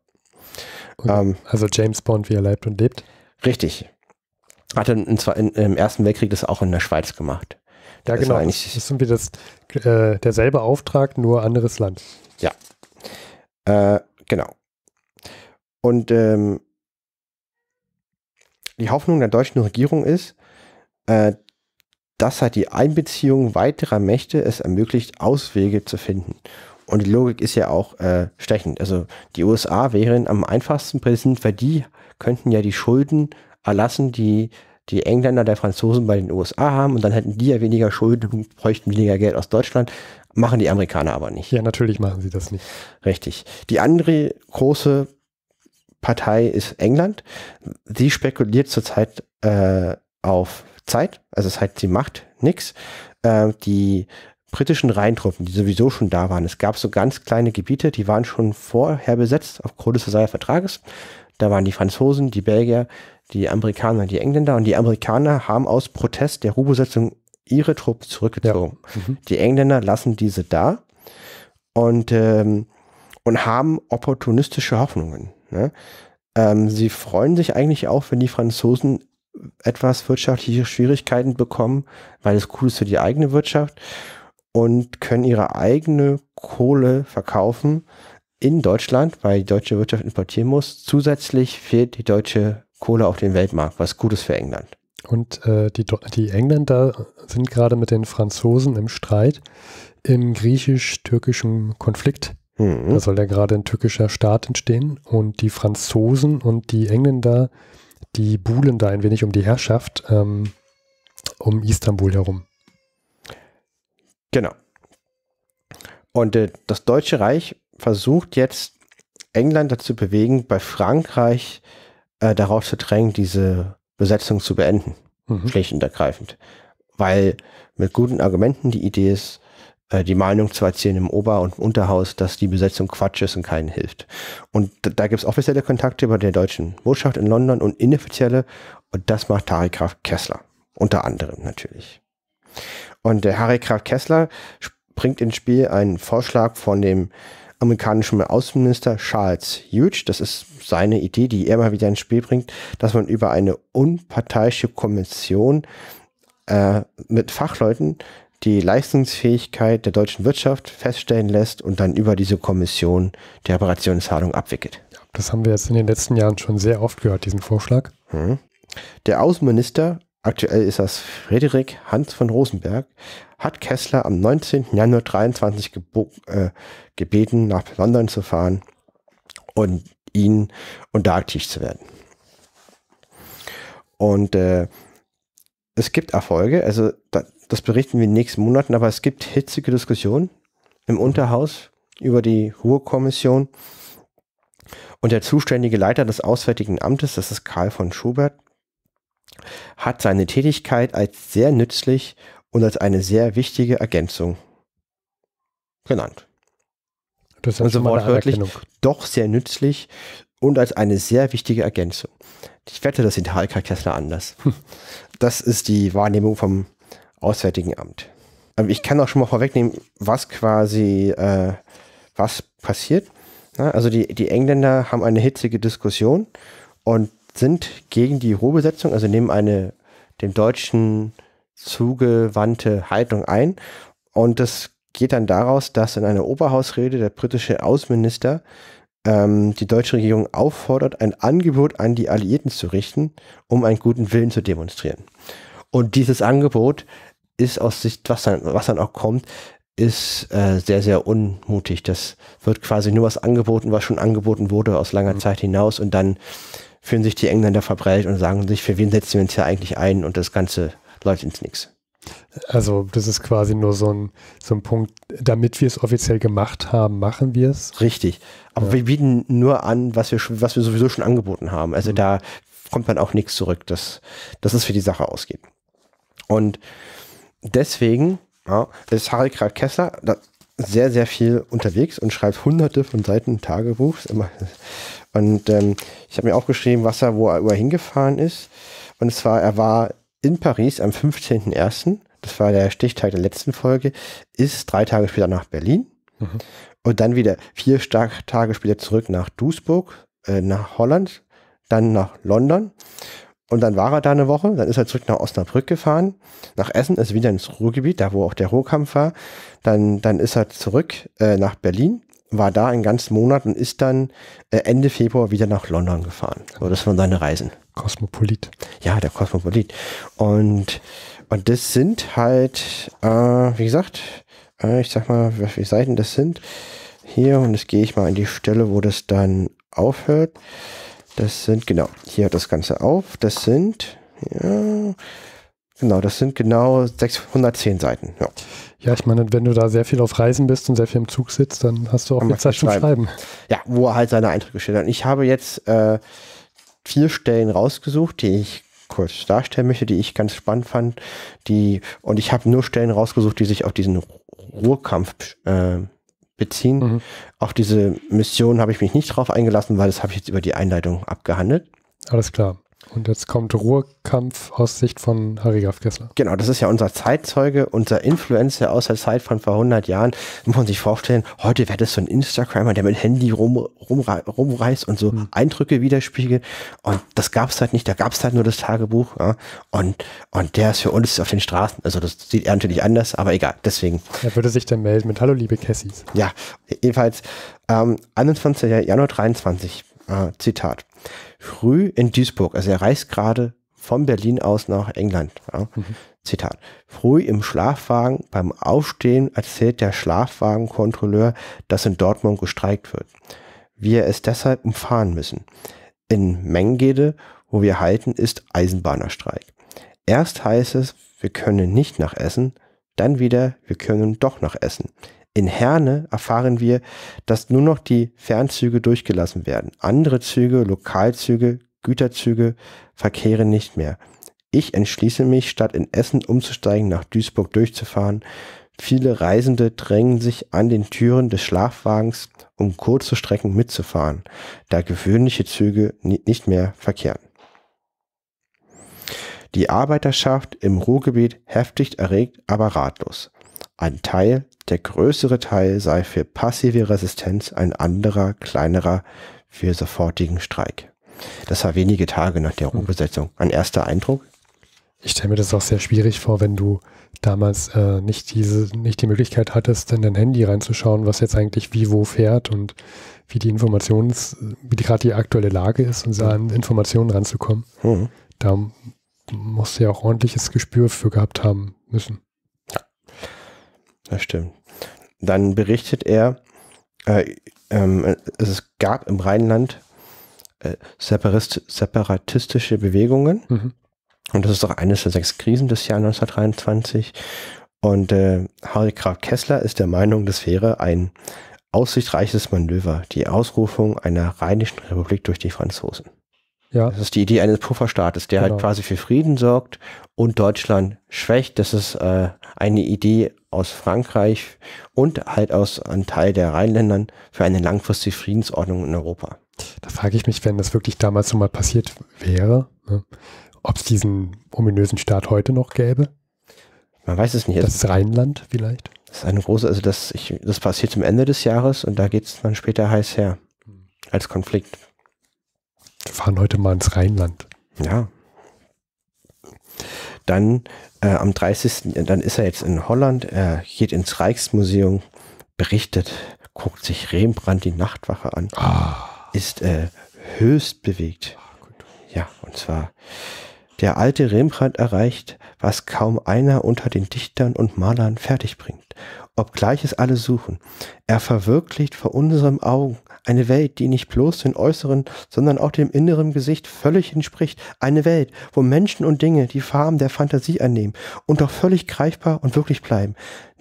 Ähm, also James Bond, wie er lebt und lebt. Richtig. Hat er in, in, im Ersten Weltkrieg das auch in der Schweiz gemacht. Ja, das genau. Das ist irgendwie das, äh, derselbe Auftrag, nur anderes Land. Ja. Äh, genau. Und ähm, die Hoffnung der deutschen Regierung ist, äh, dass halt die Einbeziehung weiterer Mächte es ermöglicht, Auswege zu finden. Und die Logik ist ja auch äh, stechend. Also die USA wären am einfachsten präsent, weil die könnten ja die Schulden erlassen, die die Engländer der Franzosen bei den USA haben und dann hätten die ja weniger Schulden und bräuchten weniger Geld aus Deutschland. Machen die Amerikaner aber nicht. Ja, natürlich machen sie das nicht. Richtig. Die andere große Partei ist England. Sie spekuliert zurzeit äh, auf Zeit, also das heißt, sie macht nichts. Äh, die britischen Rheintruppen, die sowieso schon da waren, es gab so ganz kleine Gebiete, die waren schon vorher besetzt aufgrund des Versailler Vertrages. Da waren die Franzosen, die Belgier, die Amerikaner, die Engländer und die Amerikaner haben aus Protest der Ruhebesetzung ihre Truppen zurückgezogen. Ja. Mhm. Die Engländer lassen diese da und, ähm, und haben opportunistische Hoffnungen. Ne? Ähm, sie freuen sich eigentlich auch, wenn die Franzosen etwas wirtschaftliche Schwierigkeiten bekommen, weil es cool ist für die eigene Wirtschaft und können ihre eigene Kohle verkaufen in Deutschland, weil die deutsche Wirtschaft importieren muss. Zusätzlich fehlt die deutsche Kohle auf dem Weltmarkt, was gut ist für England. Und äh, die, die Engländer sind gerade mit den Franzosen im Streit im griechisch-türkischen Konflikt. Mhm. Da soll ja gerade ein türkischer Staat entstehen und die Franzosen und die Engländer, die buhlen da ein wenig um die Herrschaft ähm, um Istanbul herum. Genau. Und äh, das Deutsche Reich versucht jetzt England dazu bewegen, bei Frankreich äh, darauf zu drängen, diese Besetzung zu beenden. Mhm. Schlicht und ergreifend. Weil mit guten Argumenten die Idee ist, äh, die Meinung zu erzählen im Ober- und Unterhaus, dass die Besetzung Quatsch ist und keinen hilft. Und da gibt es offizielle Kontakte über der deutschen Botschaft in London und inoffizielle. Und das macht Harry Graf Kessler. Unter anderem natürlich. Und der äh, Harry Graf Kessler bringt ins Spiel einen Vorschlag von dem amerikanischen Außenminister Charles Hughes. Das ist seine Idee, die er mal wieder ins Spiel bringt, dass man über eine unparteiische Kommission äh, mit Fachleuten die Leistungsfähigkeit der deutschen Wirtschaft feststellen lässt und dann über diese Kommission die Reparationszahlung abwickelt. Das haben wir jetzt in den letzten Jahren schon sehr oft gehört, diesen Vorschlag. Mhm. Der Außenminister, aktuell ist das Frederik Hans von Rosenberg, hat Kessler am 19. Januar 23 äh, gebeten, nach London zu fahren und ihn und da aktiv zu werden. Und äh, es gibt Erfolge, also da, das berichten wir in den nächsten Monaten, aber es gibt hitzige Diskussionen im Unterhaus über die Ruhrkommission. Und der zuständige Leiter des Auswärtigen Amtes, das ist Karl von Schubert, hat seine Tätigkeit als sehr nützlich und als eine sehr wichtige Ergänzung genannt. Das ist also wortwörtlich doch sehr nützlich und als eine sehr wichtige Ergänzung. Ich wette, das sieht Karl Kessler anders. das ist die Wahrnehmung vom Auswärtigen Amt. Ich kann auch schon mal vorwegnehmen, was quasi äh, was passiert. Na, also die, die Engländer haben eine hitzige Diskussion und sind gegen die Ruhebesetzung, also nehmen eine dem Deutschen zugewandte Haltung ein. Und das geht dann daraus, dass in einer Oberhausrede der britische Außenminister ähm, die deutsche Regierung auffordert, ein Angebot an die Alliierten zu richten, um einen guten Willen zu demonstrieren. Und dieses Angebot ist aus Sicht, was dann, was dann auch kommt, ist äh, sehr, sehr unmutig. Das wird quasi nur was angeboten, was schon angeboten wurde aus langer mhm. Zeit hinaus und dann fühlen sich die Engländer verbrellt und sagen sich, für wen setzen wir uns hier eigentlich ein und das Ganze läuft ins Nix. Also das ist quasi nur so ein, so ein Punkt, damit wir es offiziell gemacht haben, machen wir es. Richtig. Aber ja. wir bieten nur an, was wir, was wir sowieso schon angeboten haben. Also mhm. da kommt man auch nichts zurück, dass, dass es für die Sache ausgeht. Und deswegen ja, ist Harry Grad Kessler da sehr, sehr viel unterwegs und schreibt hunderte von Seiten Tagebuchs. Immer. Und ähm, ich habe mir auch geschrieben, was er, wo er über hingefahren ist. Und zwar, er war in Paris am 15.01., das war der Stichtag der letzten Folge, ist drei Tage später nach Berlin. Mhm. Und dann wieder vier Tage später zurück nach Duisburg, äh, nach Holland, dann nach London und dann war er da eine Woche, dann ist er zurück nach Osnabrück gefahren, nach Essen, ist wieder ins Ruhrgebiet, da wo auch der Ruhrkampf war. Dann, dann ist er zurück äh, nach Berlin, war da einen ganzen Monat und ist dann äh, Ende Februar wieder nach London gefahren. So, das waren seine Reisen. Kosmopolit. Ja, der Kosmopolit. Und, und das sind halt, äh, wie gesagt, äh, ich sag mal, wie viele Seiten das sind. Hier, und jetzt gehe ich mal an die Stelle, wo das dann aufhört. Das sind, genau, hier hat das Ganze auf. Das sind, ja, genau, das sind genau 610 Seiten. Ja. ja, ich meine, wenn du da sehr viel auf Reisen bist und sehr viel im Zug sitzt, dann hast du auch viel Zeit zum schreiben. schreiben. Ja, wo er halt seine Eindrücke steht. Und Ich habe jetzt äh, vier Stellen rausgesucht, die ich kurz darstellen möchte, die ich ganz spannend fand. Die, und ich habe nur Stellen rausgesucht, die sich auf diesen Ruhrkampf äh, beziehen. Mhm. Auf diese Mission habe ich mich nicht drauf eingelassen, weil das habe ich jetzt über die Einleitung abgehandelt. Alles klar. Und jetzt kommt Ruhrkampf aus Sicht von Harry Graf Kessler. Genau, das ist ja unser Zeitzeuge, unser Influencer aus der Zeit von vor 100 Jahren. Muss man sich vorstellen, heute wäre das so ein Instagrammer, der mit Handy rum, rum, rumreißt und so mhm. Eindrücke widerspiegelt. Und das gab es halt nicht, da gab es halt nur das Tagebuch. Ja. Und, und der ist für uns auf den Straßen, also das sieht er natürlich anders, aber egal, deswegen. Er würde sich dann melden mit Hallo liebe Cassis. Ja, jedenfalls ähm, 21. Januar 23, äh, Zitat früh in Duisburg. Also er reist gerade von Berlin aus nach England. Ja. Mhm. Zitat. Früh im Schlafwagen, beim Aufstehen erzählt der Schlafwagenkontrolleur, dass in Dortmund gestreikt wird. Wir es deshalb umfahren müssen. In Mengede, wo wir halten, ist Eisenbahnerstreik. Erst heißt es, wir können nicht nach Essen, dann wieder, wir können doch nach Essen. In Herne erfahren wir, dass nur noch die Fernzüge durchgelassen werden. Andere Züge, Lokalzüge, Güterzüge verkehren nicht mehr. Ich entschließe mich, statt in Essen umzusteigen, nach Duisburg durchzufahren. Viele Reisende drängen sich an den Türen des Schlafwagens, um kurze Strecken mitzufahren, da gewöhnliche Züge nicht mehr verkehren. Die Arbeiterschaft im Ruhrgebiet heftig erregt, aber ratlos. Ein Teil der größere Teil sei für passive Resistenz, ein anderer, kleinerer für sofortigen Streik. Das war wenige Tage nach der Ruhebesetzung. Hm. Ein erster Eindruck? Ich stelle mir das auch sehr schwierig vor, wenn du damals äh, nicht diese, nicht die Möglichkeit hattest, in dein Handy reinzuschauen, was jetzt eigentlich wie wo fährt und wie die Informations, wie gerade die aktuelle Lage ist und an hm. Informationen ranzukommen. Mhm. Da musst du ja auch ordentliches Gespür für gehabt haben müssen. Das stimmt. Dann berichtet er, äh, ähm, es gab im Rheinland äh, separatistische Bewegungen. Mhm. Und das ist auch eines der sechs Krisen des Jahres 1923. Und äh, Harry Graf Kessler ist der Meinung, das wäre ein aussichtreiches Manöver, die Ausrufung einer rheinischen Republik durch die Franzosen. Ja. Das ist die Idee eines Pufferstaates, der halt genau. halt quasi für Frieden sorgt und Deutschland schwächt. Das ist äh, eine Idee aus Frankreich und halt aus einem Teil der Rheinländern für eine langfristige Friedensordnung in Europa. Da frage ich mich, wenn das wirklich damals schon mal passiert wäre, ne, ob es diesen ominösen Staat heute noch gäbe? Man weiß es nicht. Das ist Rheinland vielleicht? Das ist eine große, also das, ich, das passiert zum Ende des Jahres und da geht es dann später heiß her hm. als Konflikt. Wir fahren heute mal ins Rheinland. Ja, dann äh, am 30. dann ist er jetzt in Holland, er geht ins Rijksmuseum, berichtet, guckt sich Rembrandt die Nachtwache an, ah. ist äh, höchst bewegt. Ah, ja, und zwar der alte Rembrandt erreicht, was kaum einer unter den Dichtern und Malern fertigbringt, obgleich es alle suchen. Er verwirklicht vor unserem Augen eine Welt, die nicht bloß den äußeren, sondern auch dem inneren Gesicht völlig entspricht. Eine Welt, wo Menschen und Dinge die Farben der Fantasie annehmen und doch völlig greifbar und wirklich bleiben.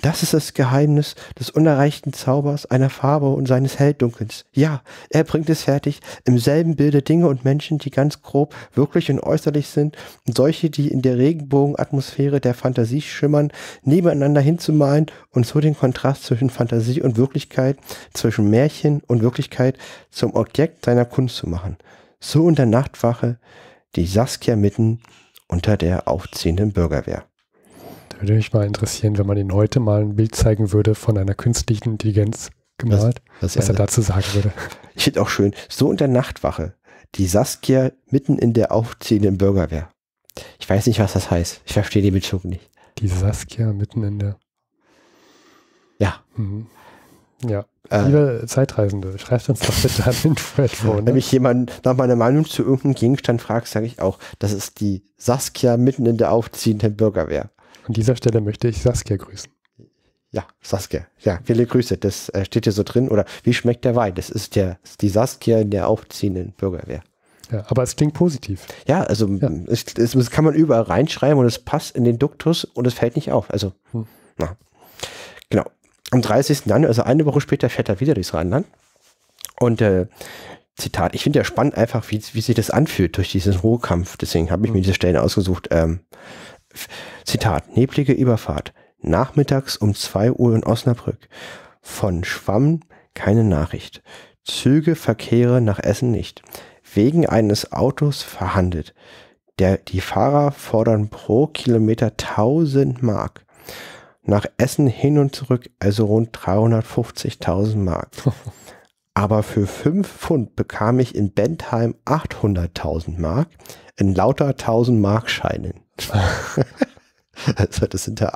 Das ist das Geheimnis des unerreichten Zaubers einer Farbe und seines Helldunkels. Ja, er bringt es fertig, im selben Bilde Dinge und Menschen, die ganz grob, wirklich und äußerlich sind und solche, die in der Regenbogenatmosphäre der Fantasie schimmern, nebeneinander hinzumalen und so den Kontrast zwischen Fantasie und Wirklichkeit, zwischen Märchen und Wirklichkeit zum Objekt seiner Kunst zu machen. So in der Nachtwache, die Saskia mitten unter der aufziehenden Bürgerwehr. Da würde mich mal interessieren, wenn man Ihnen heute mal ein Bild zeigen würde von einer künstlichen Intelligenz gemalt, was, was, was er dazu sagen würde. Ich finde auch schön, so in der Nachtwache, die Saskia mitten in der aufziehenden Bürgerwehr. Ich weiß nicht, was das heißt. Ich verstehe die Bezug nicht. Die Saskia mitten in der. Ja. Mhm. Ja. Äh, Liebe Zeitreisende, schreibt uns doch bitte an den Info. Ne? Wenn mich jemand nach meiner Meinung zu irgendeinem Gegenstand fragt, sage ich auch, das ist die Saskia mitten in der aufziehenden Bürgerwehr. An dieser Stelle möchte ich Saskia grüßen. Ja, Saskia. Ja, viele Grüße. Das äh, steht hier so drin. Oder wie schmeckt der Wein? Das ist ja die Saskia in der aufziehenden Bürgerwehr. Ja, aber es klingt positiv. Ja, also ja. Es, es, es, kann man überall reinschreiben und es passt in den Duktus und es fällt nicht auf. Also, hm. na. Genau. Am 30. Januar, also eine Woche später, fährt er wieder durchs Rheinland. Und äh, Zitat, ich finde ja spannend einfach, wie, wie sich das anfühlt durch diesen Ruhekampf. Deswegen habe ich mir hm. diese Stellen ausgesucht. Ähm, Zitat, neblige Überfahrt. Nachmittags um 2 Uhr in Osnabrück. Von Schwamm keine Nachricht. Züge Verkehre nach Essen nicht. Wegen eines Autos verhandelt. Der, die Fahrer fordern pro Kilometer 1000 Mark. Nach Essen hin und zurück, also rund 350.000 Mark. Aber für 5 Pfund bekam ich in Bentheim 800.000 Mark in lauter 1000 Mark Scheinen. Also das sind ja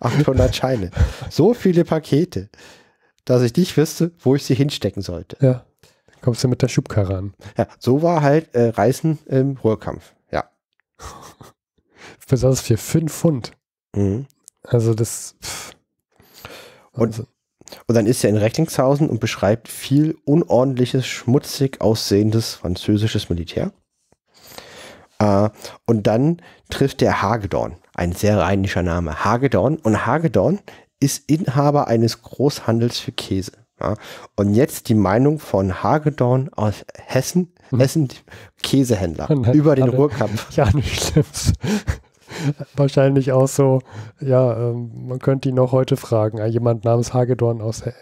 800 Scheine. So viele Pakete, dass ich nicht wüsste, wo ich sie hinstecken sollte. Ja, kommst du mit der Schubkarre an. Ja, so war halt äh, Reisen im Ruhrkampf. Ja. Besonders für 5 Pfund. Mhm. Also das... Und, also. und dann ist er in Recklinghausen und beschreibt viel unordentliches, schmutzig aussehendes französisches Militär. Äh, und dann trifft der Hagedorn, ein sehr rheinischer Name, Hagedorn. Und Hagedorn ist Inhaber eines Großhandels für Käse. Und jetzt die Meinung von Hagedorn aus Hessen, mhm. Hessen Käsehändler über den Ruhrkampf. Ja, nicht schlimm. wahrscheinlich auch so, ja, ähm, man könnte ihn noch heute fragen, äh, jemand namens Hagedorn aus äh,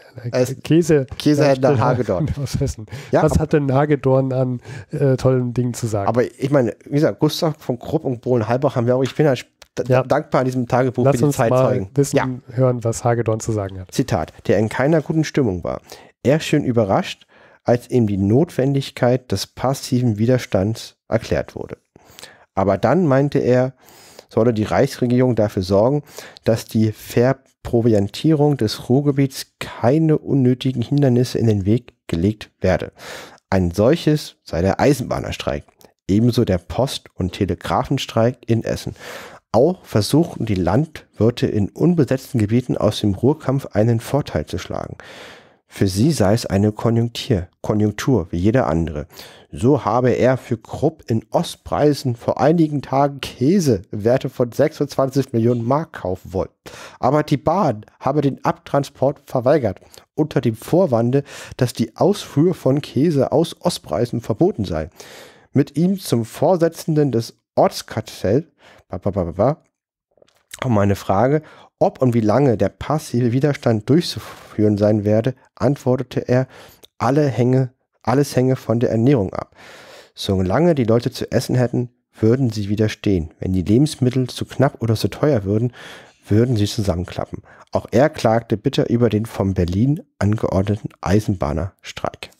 Käse. Käsehändler äh, Hagedorn. Aus Hessen. Ja, Was hat denn Hagedorn an äh, tollen Dingen zu sagen? Aber ich meine, wie gesagt, Gustav von Krupp und Bohlen-Halbach haben wir auch, ich bin halt ja. dankbar an diesem Tagebuch Lass für die Zeitzeugen. Mal wissen, ja. hören, was Hagedorn zu sagen hat. Zitat, der in keiner guten Stimmung war. Er schön überrascht, als ihm die Notwendigkeit des passiven Widerstands erklärt wurde. Aber dann meinte er, solle die Reichsregierung dafür sorgen, dass die Verproviantierung des Ruhrgebiets keine unnötigen Hindernisse in den Weg gelegt werde. Ein solches sei der Eisenbahnerstreik, ebenso der Post- und Telegrafenstreik in Essen. Auch versuchten die Landwirte in unbesetzten Gebieten aus dem Ruhrkampf einen Vorteil zu schlagen. Für sie sei es eine Konjunktur, Konjunktur wie jeder andere. So habe er für Krupp in Ostpreisen vor einigen Tagen Käse im Werte von 26 Millionen Mark kaufen wollen. Aber die Bahn habe den Abtransport verweigert, unter dem Vorwande, dass die Ausfuhr von Käse aus Ostpreisen verboten sei. Mit ihm zum Vorsitzenden des Ortskartell, um eine Frage, ob und wie lange der passive Widerstand durchzuführen sein werde, antwortete er, alle hänge, alles hänge von der Ernährung ab. Solange die Leute zu essen hätten, würden sie widerstehen. Wenn die Lebensmittel zu knapp oder zu teuer würden, würden sie zusammenklappen. Auch er klagte bitter über den von Berlin angeordneten Eisenbahnerstreik.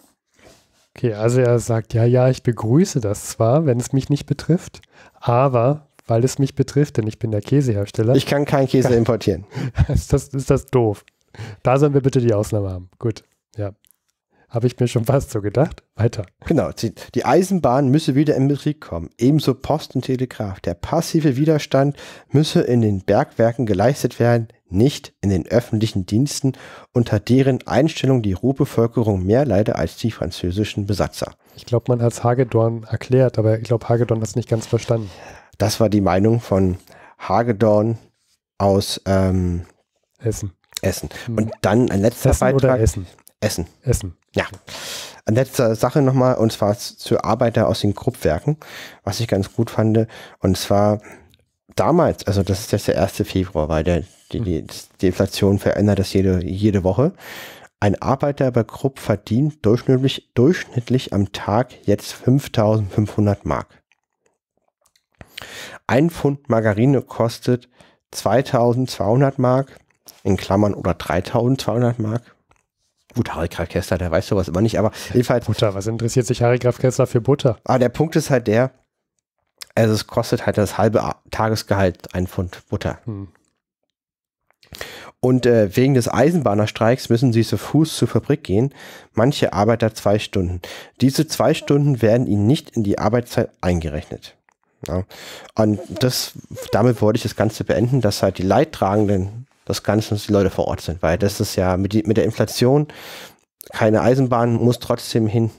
Okay, also er sagt, ja, ja, ich begrüße das zwar, wenn es mich nicht betrifft, aber weil es mich betrifft, denn ich bin der Käsehersteller. Ich kann keinen Käse kann, importieren. Ist das, ist das doof. Da sollen wir bitte die Ausnahme haben. Gut, ja. Habe ich mir schon fast so gedacht. Weiter. Genau, die Eisenbahn müsse wieder in Betrieb kommen. Ebenso Post und Telegraph. Der passive Widerstand müsse in den Bergwerken geleistet werden, nicht in den öffentlichen Diensten, unter deren Einstellung die Ruhrbevölkerung mehr leide als die französischen Besatzer. Ich glaube, man hat es Hagedorn erklärt, aber ich glaube, Hagedorn hat es nicht ganz verstanden. Das war die Meinung von Hagedorn aus ähm, Hessen. Essen. Hm. Und dann ein letzter Hessen Beitrag. Oder Essen. Essen. Essen. Ja. Eine letzte Sache nochmal, und zwar zu Arbeiter aus den Kruppwerken, was ich ganz gut fand. Und zwar damals, also das ist jetzt der 1. Februar, weil der, die, hm. die, die Inflation verändert das jede, jede Woche. Ein Arbeiter bei Krupp verdient durchschnittlich, durchschnittlich am Tag jetzt 5500 Mark. Ein Pfund Margarine kostet 2200 Mark, in Klammern oder 3200 Mark. Gut, Harry Graf Kessler, der weiß sowas immer nicht, aber jedenfalls. Butter, was interessiert sich Harry Graf Kessler für Butter? Ah, der Punkt ist halt der, also es kostet halt das halbe Tagesgehalt ein Pfund Butter. Hm. Und äh, wegen des Eisenbahnerstreiks müssen sie zu Fuß zur Fabrik gehen. Manche Arbeiter zwei Stunden. Diese zwei Stunden werden ihnen nicht in die Arbeitszeit eingerechnet. Ja. Und das, damit wollte ich das Ganze beenden, dass halt die Leidtragenden das Ganze die Leute vor Ort sind, weil das ist ja mit, die, mit der Inflation keine Eisenbahn, muss trotzdem hin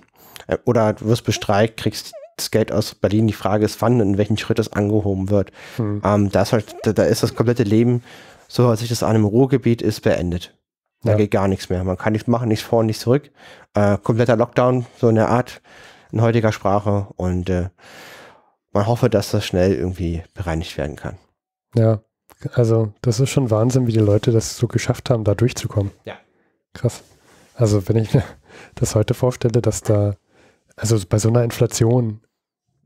äh, oder du wirst bestreikt, kriegst das Geld aus Berlin. Die Frage ist, wann und in welchem Schritt das angehoben wird. Hm. Ähm, da, ist halt, da, da, ist das komplette Leben, so als ich das an einem Ruhrgebiet ist, beendet. Da ja. geht gar nichts mehr. Man kann nichts machen, nichts vor, und nichts zurück. Äh, kompletter Lockdown, so eine Art in heutiger Sprache. Und äh, man hoffe, dass das schnell irgendwie bereinigt werden kann. Ja, also das ist schon Wahnsinn, wie die Leute das so geschafft haben, da durchzukommen. Ja. Krass. Also wenn ich mir das heute vorstelle, dass da, also bei so einer Inflation.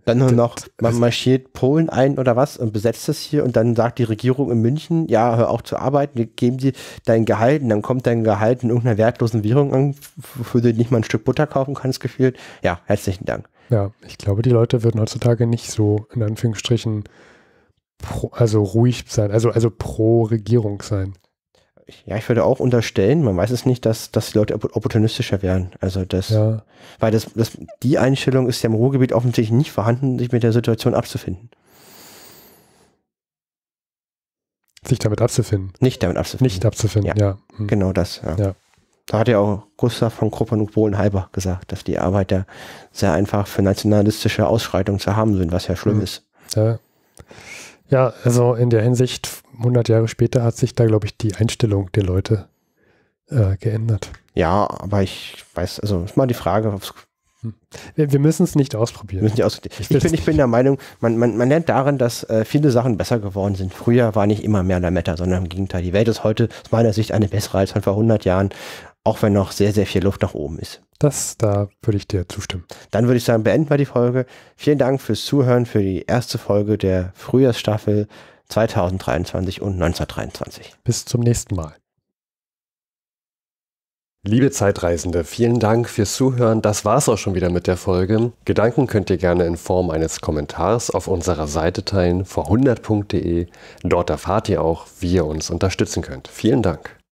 Dann nur noch, man also marschiert Polen ein oder was und besetzt das hier und dann sagt die Regierung in München, ja, hör auch zu arbeiten, wir geben dir dein Gehalt und dann kommt dein Gehalt in irgendeiner wertlosen Währung an, für du nicht mal ein Stück Butter kaufen kannst, gefühlt. Ja, herzlichen Dank. Ja, ich glaube, die Leute würden heutzutage nicht so in Anführungsstrichen pro, also ruhig sein, also, also pro Regierung sein. Ja, ich würde auch unterstellen, man weiß es nicht, dass, dass die Leute opportunistischer wären. Also das, ja. weil das, das, die Einstellung ist ja im Ruhrgebiet offensichtlich nicht vorhanden, sich mit der Situation abzufinden. Sich damit abzufinden. Nicht damit abzufinden. Nicht abzufinden, ja. ja. Hm. Genau das, ja. ja. Da hat ja auch Gustav von Kruppenuk Bohlenhalber gesagt, dass die Arbeiter sehr einfach für nationalistische Ausschreitungen zu haben sind, was ja schlimm mhm. ist. Ja. ja, also in der Hinsicht, 100 Jahre später hat sich da, glaube ich, die Einstellung der Leute äh, geändert. Ja, aber ich weiß, also ist mal die Frage, ob's hm. wir, müssen es nicht ausprobieren. Nicht ausprobieren. Ich, ich, bin, ich, bin, der Meinung, man, man, man lernt darin, dass äh, viele Sachen besser geworden sind. Früher war nicht immer mehr Lametta, sondern im Gegenteil. Die Welt ist heute aus meiner Sicht eine bessere als vor 100 Jahren auch wenn noch sehr, sehr viel Luft nach oben ist. Das, da würde ich dir zustimmen. Dann würde ich sagen, beenden wir die Folge. Vielen Dank fürs Zuhören für die erste Folge der Frühjahrsstaffel 2023 und 1923. Bis zum nächsten Mal. Liebe Zeitreisende, vielen Dank fürs Zuhören. Das war's auch schon wieder mit der Folge. Gedanken könnt ihr gerne in Form eines Kommentars auf unserer Seite teilen, vor100.de. Dort erfahrt ihr auch, wie ihr uns unterstützen könnt. Vielen Dank.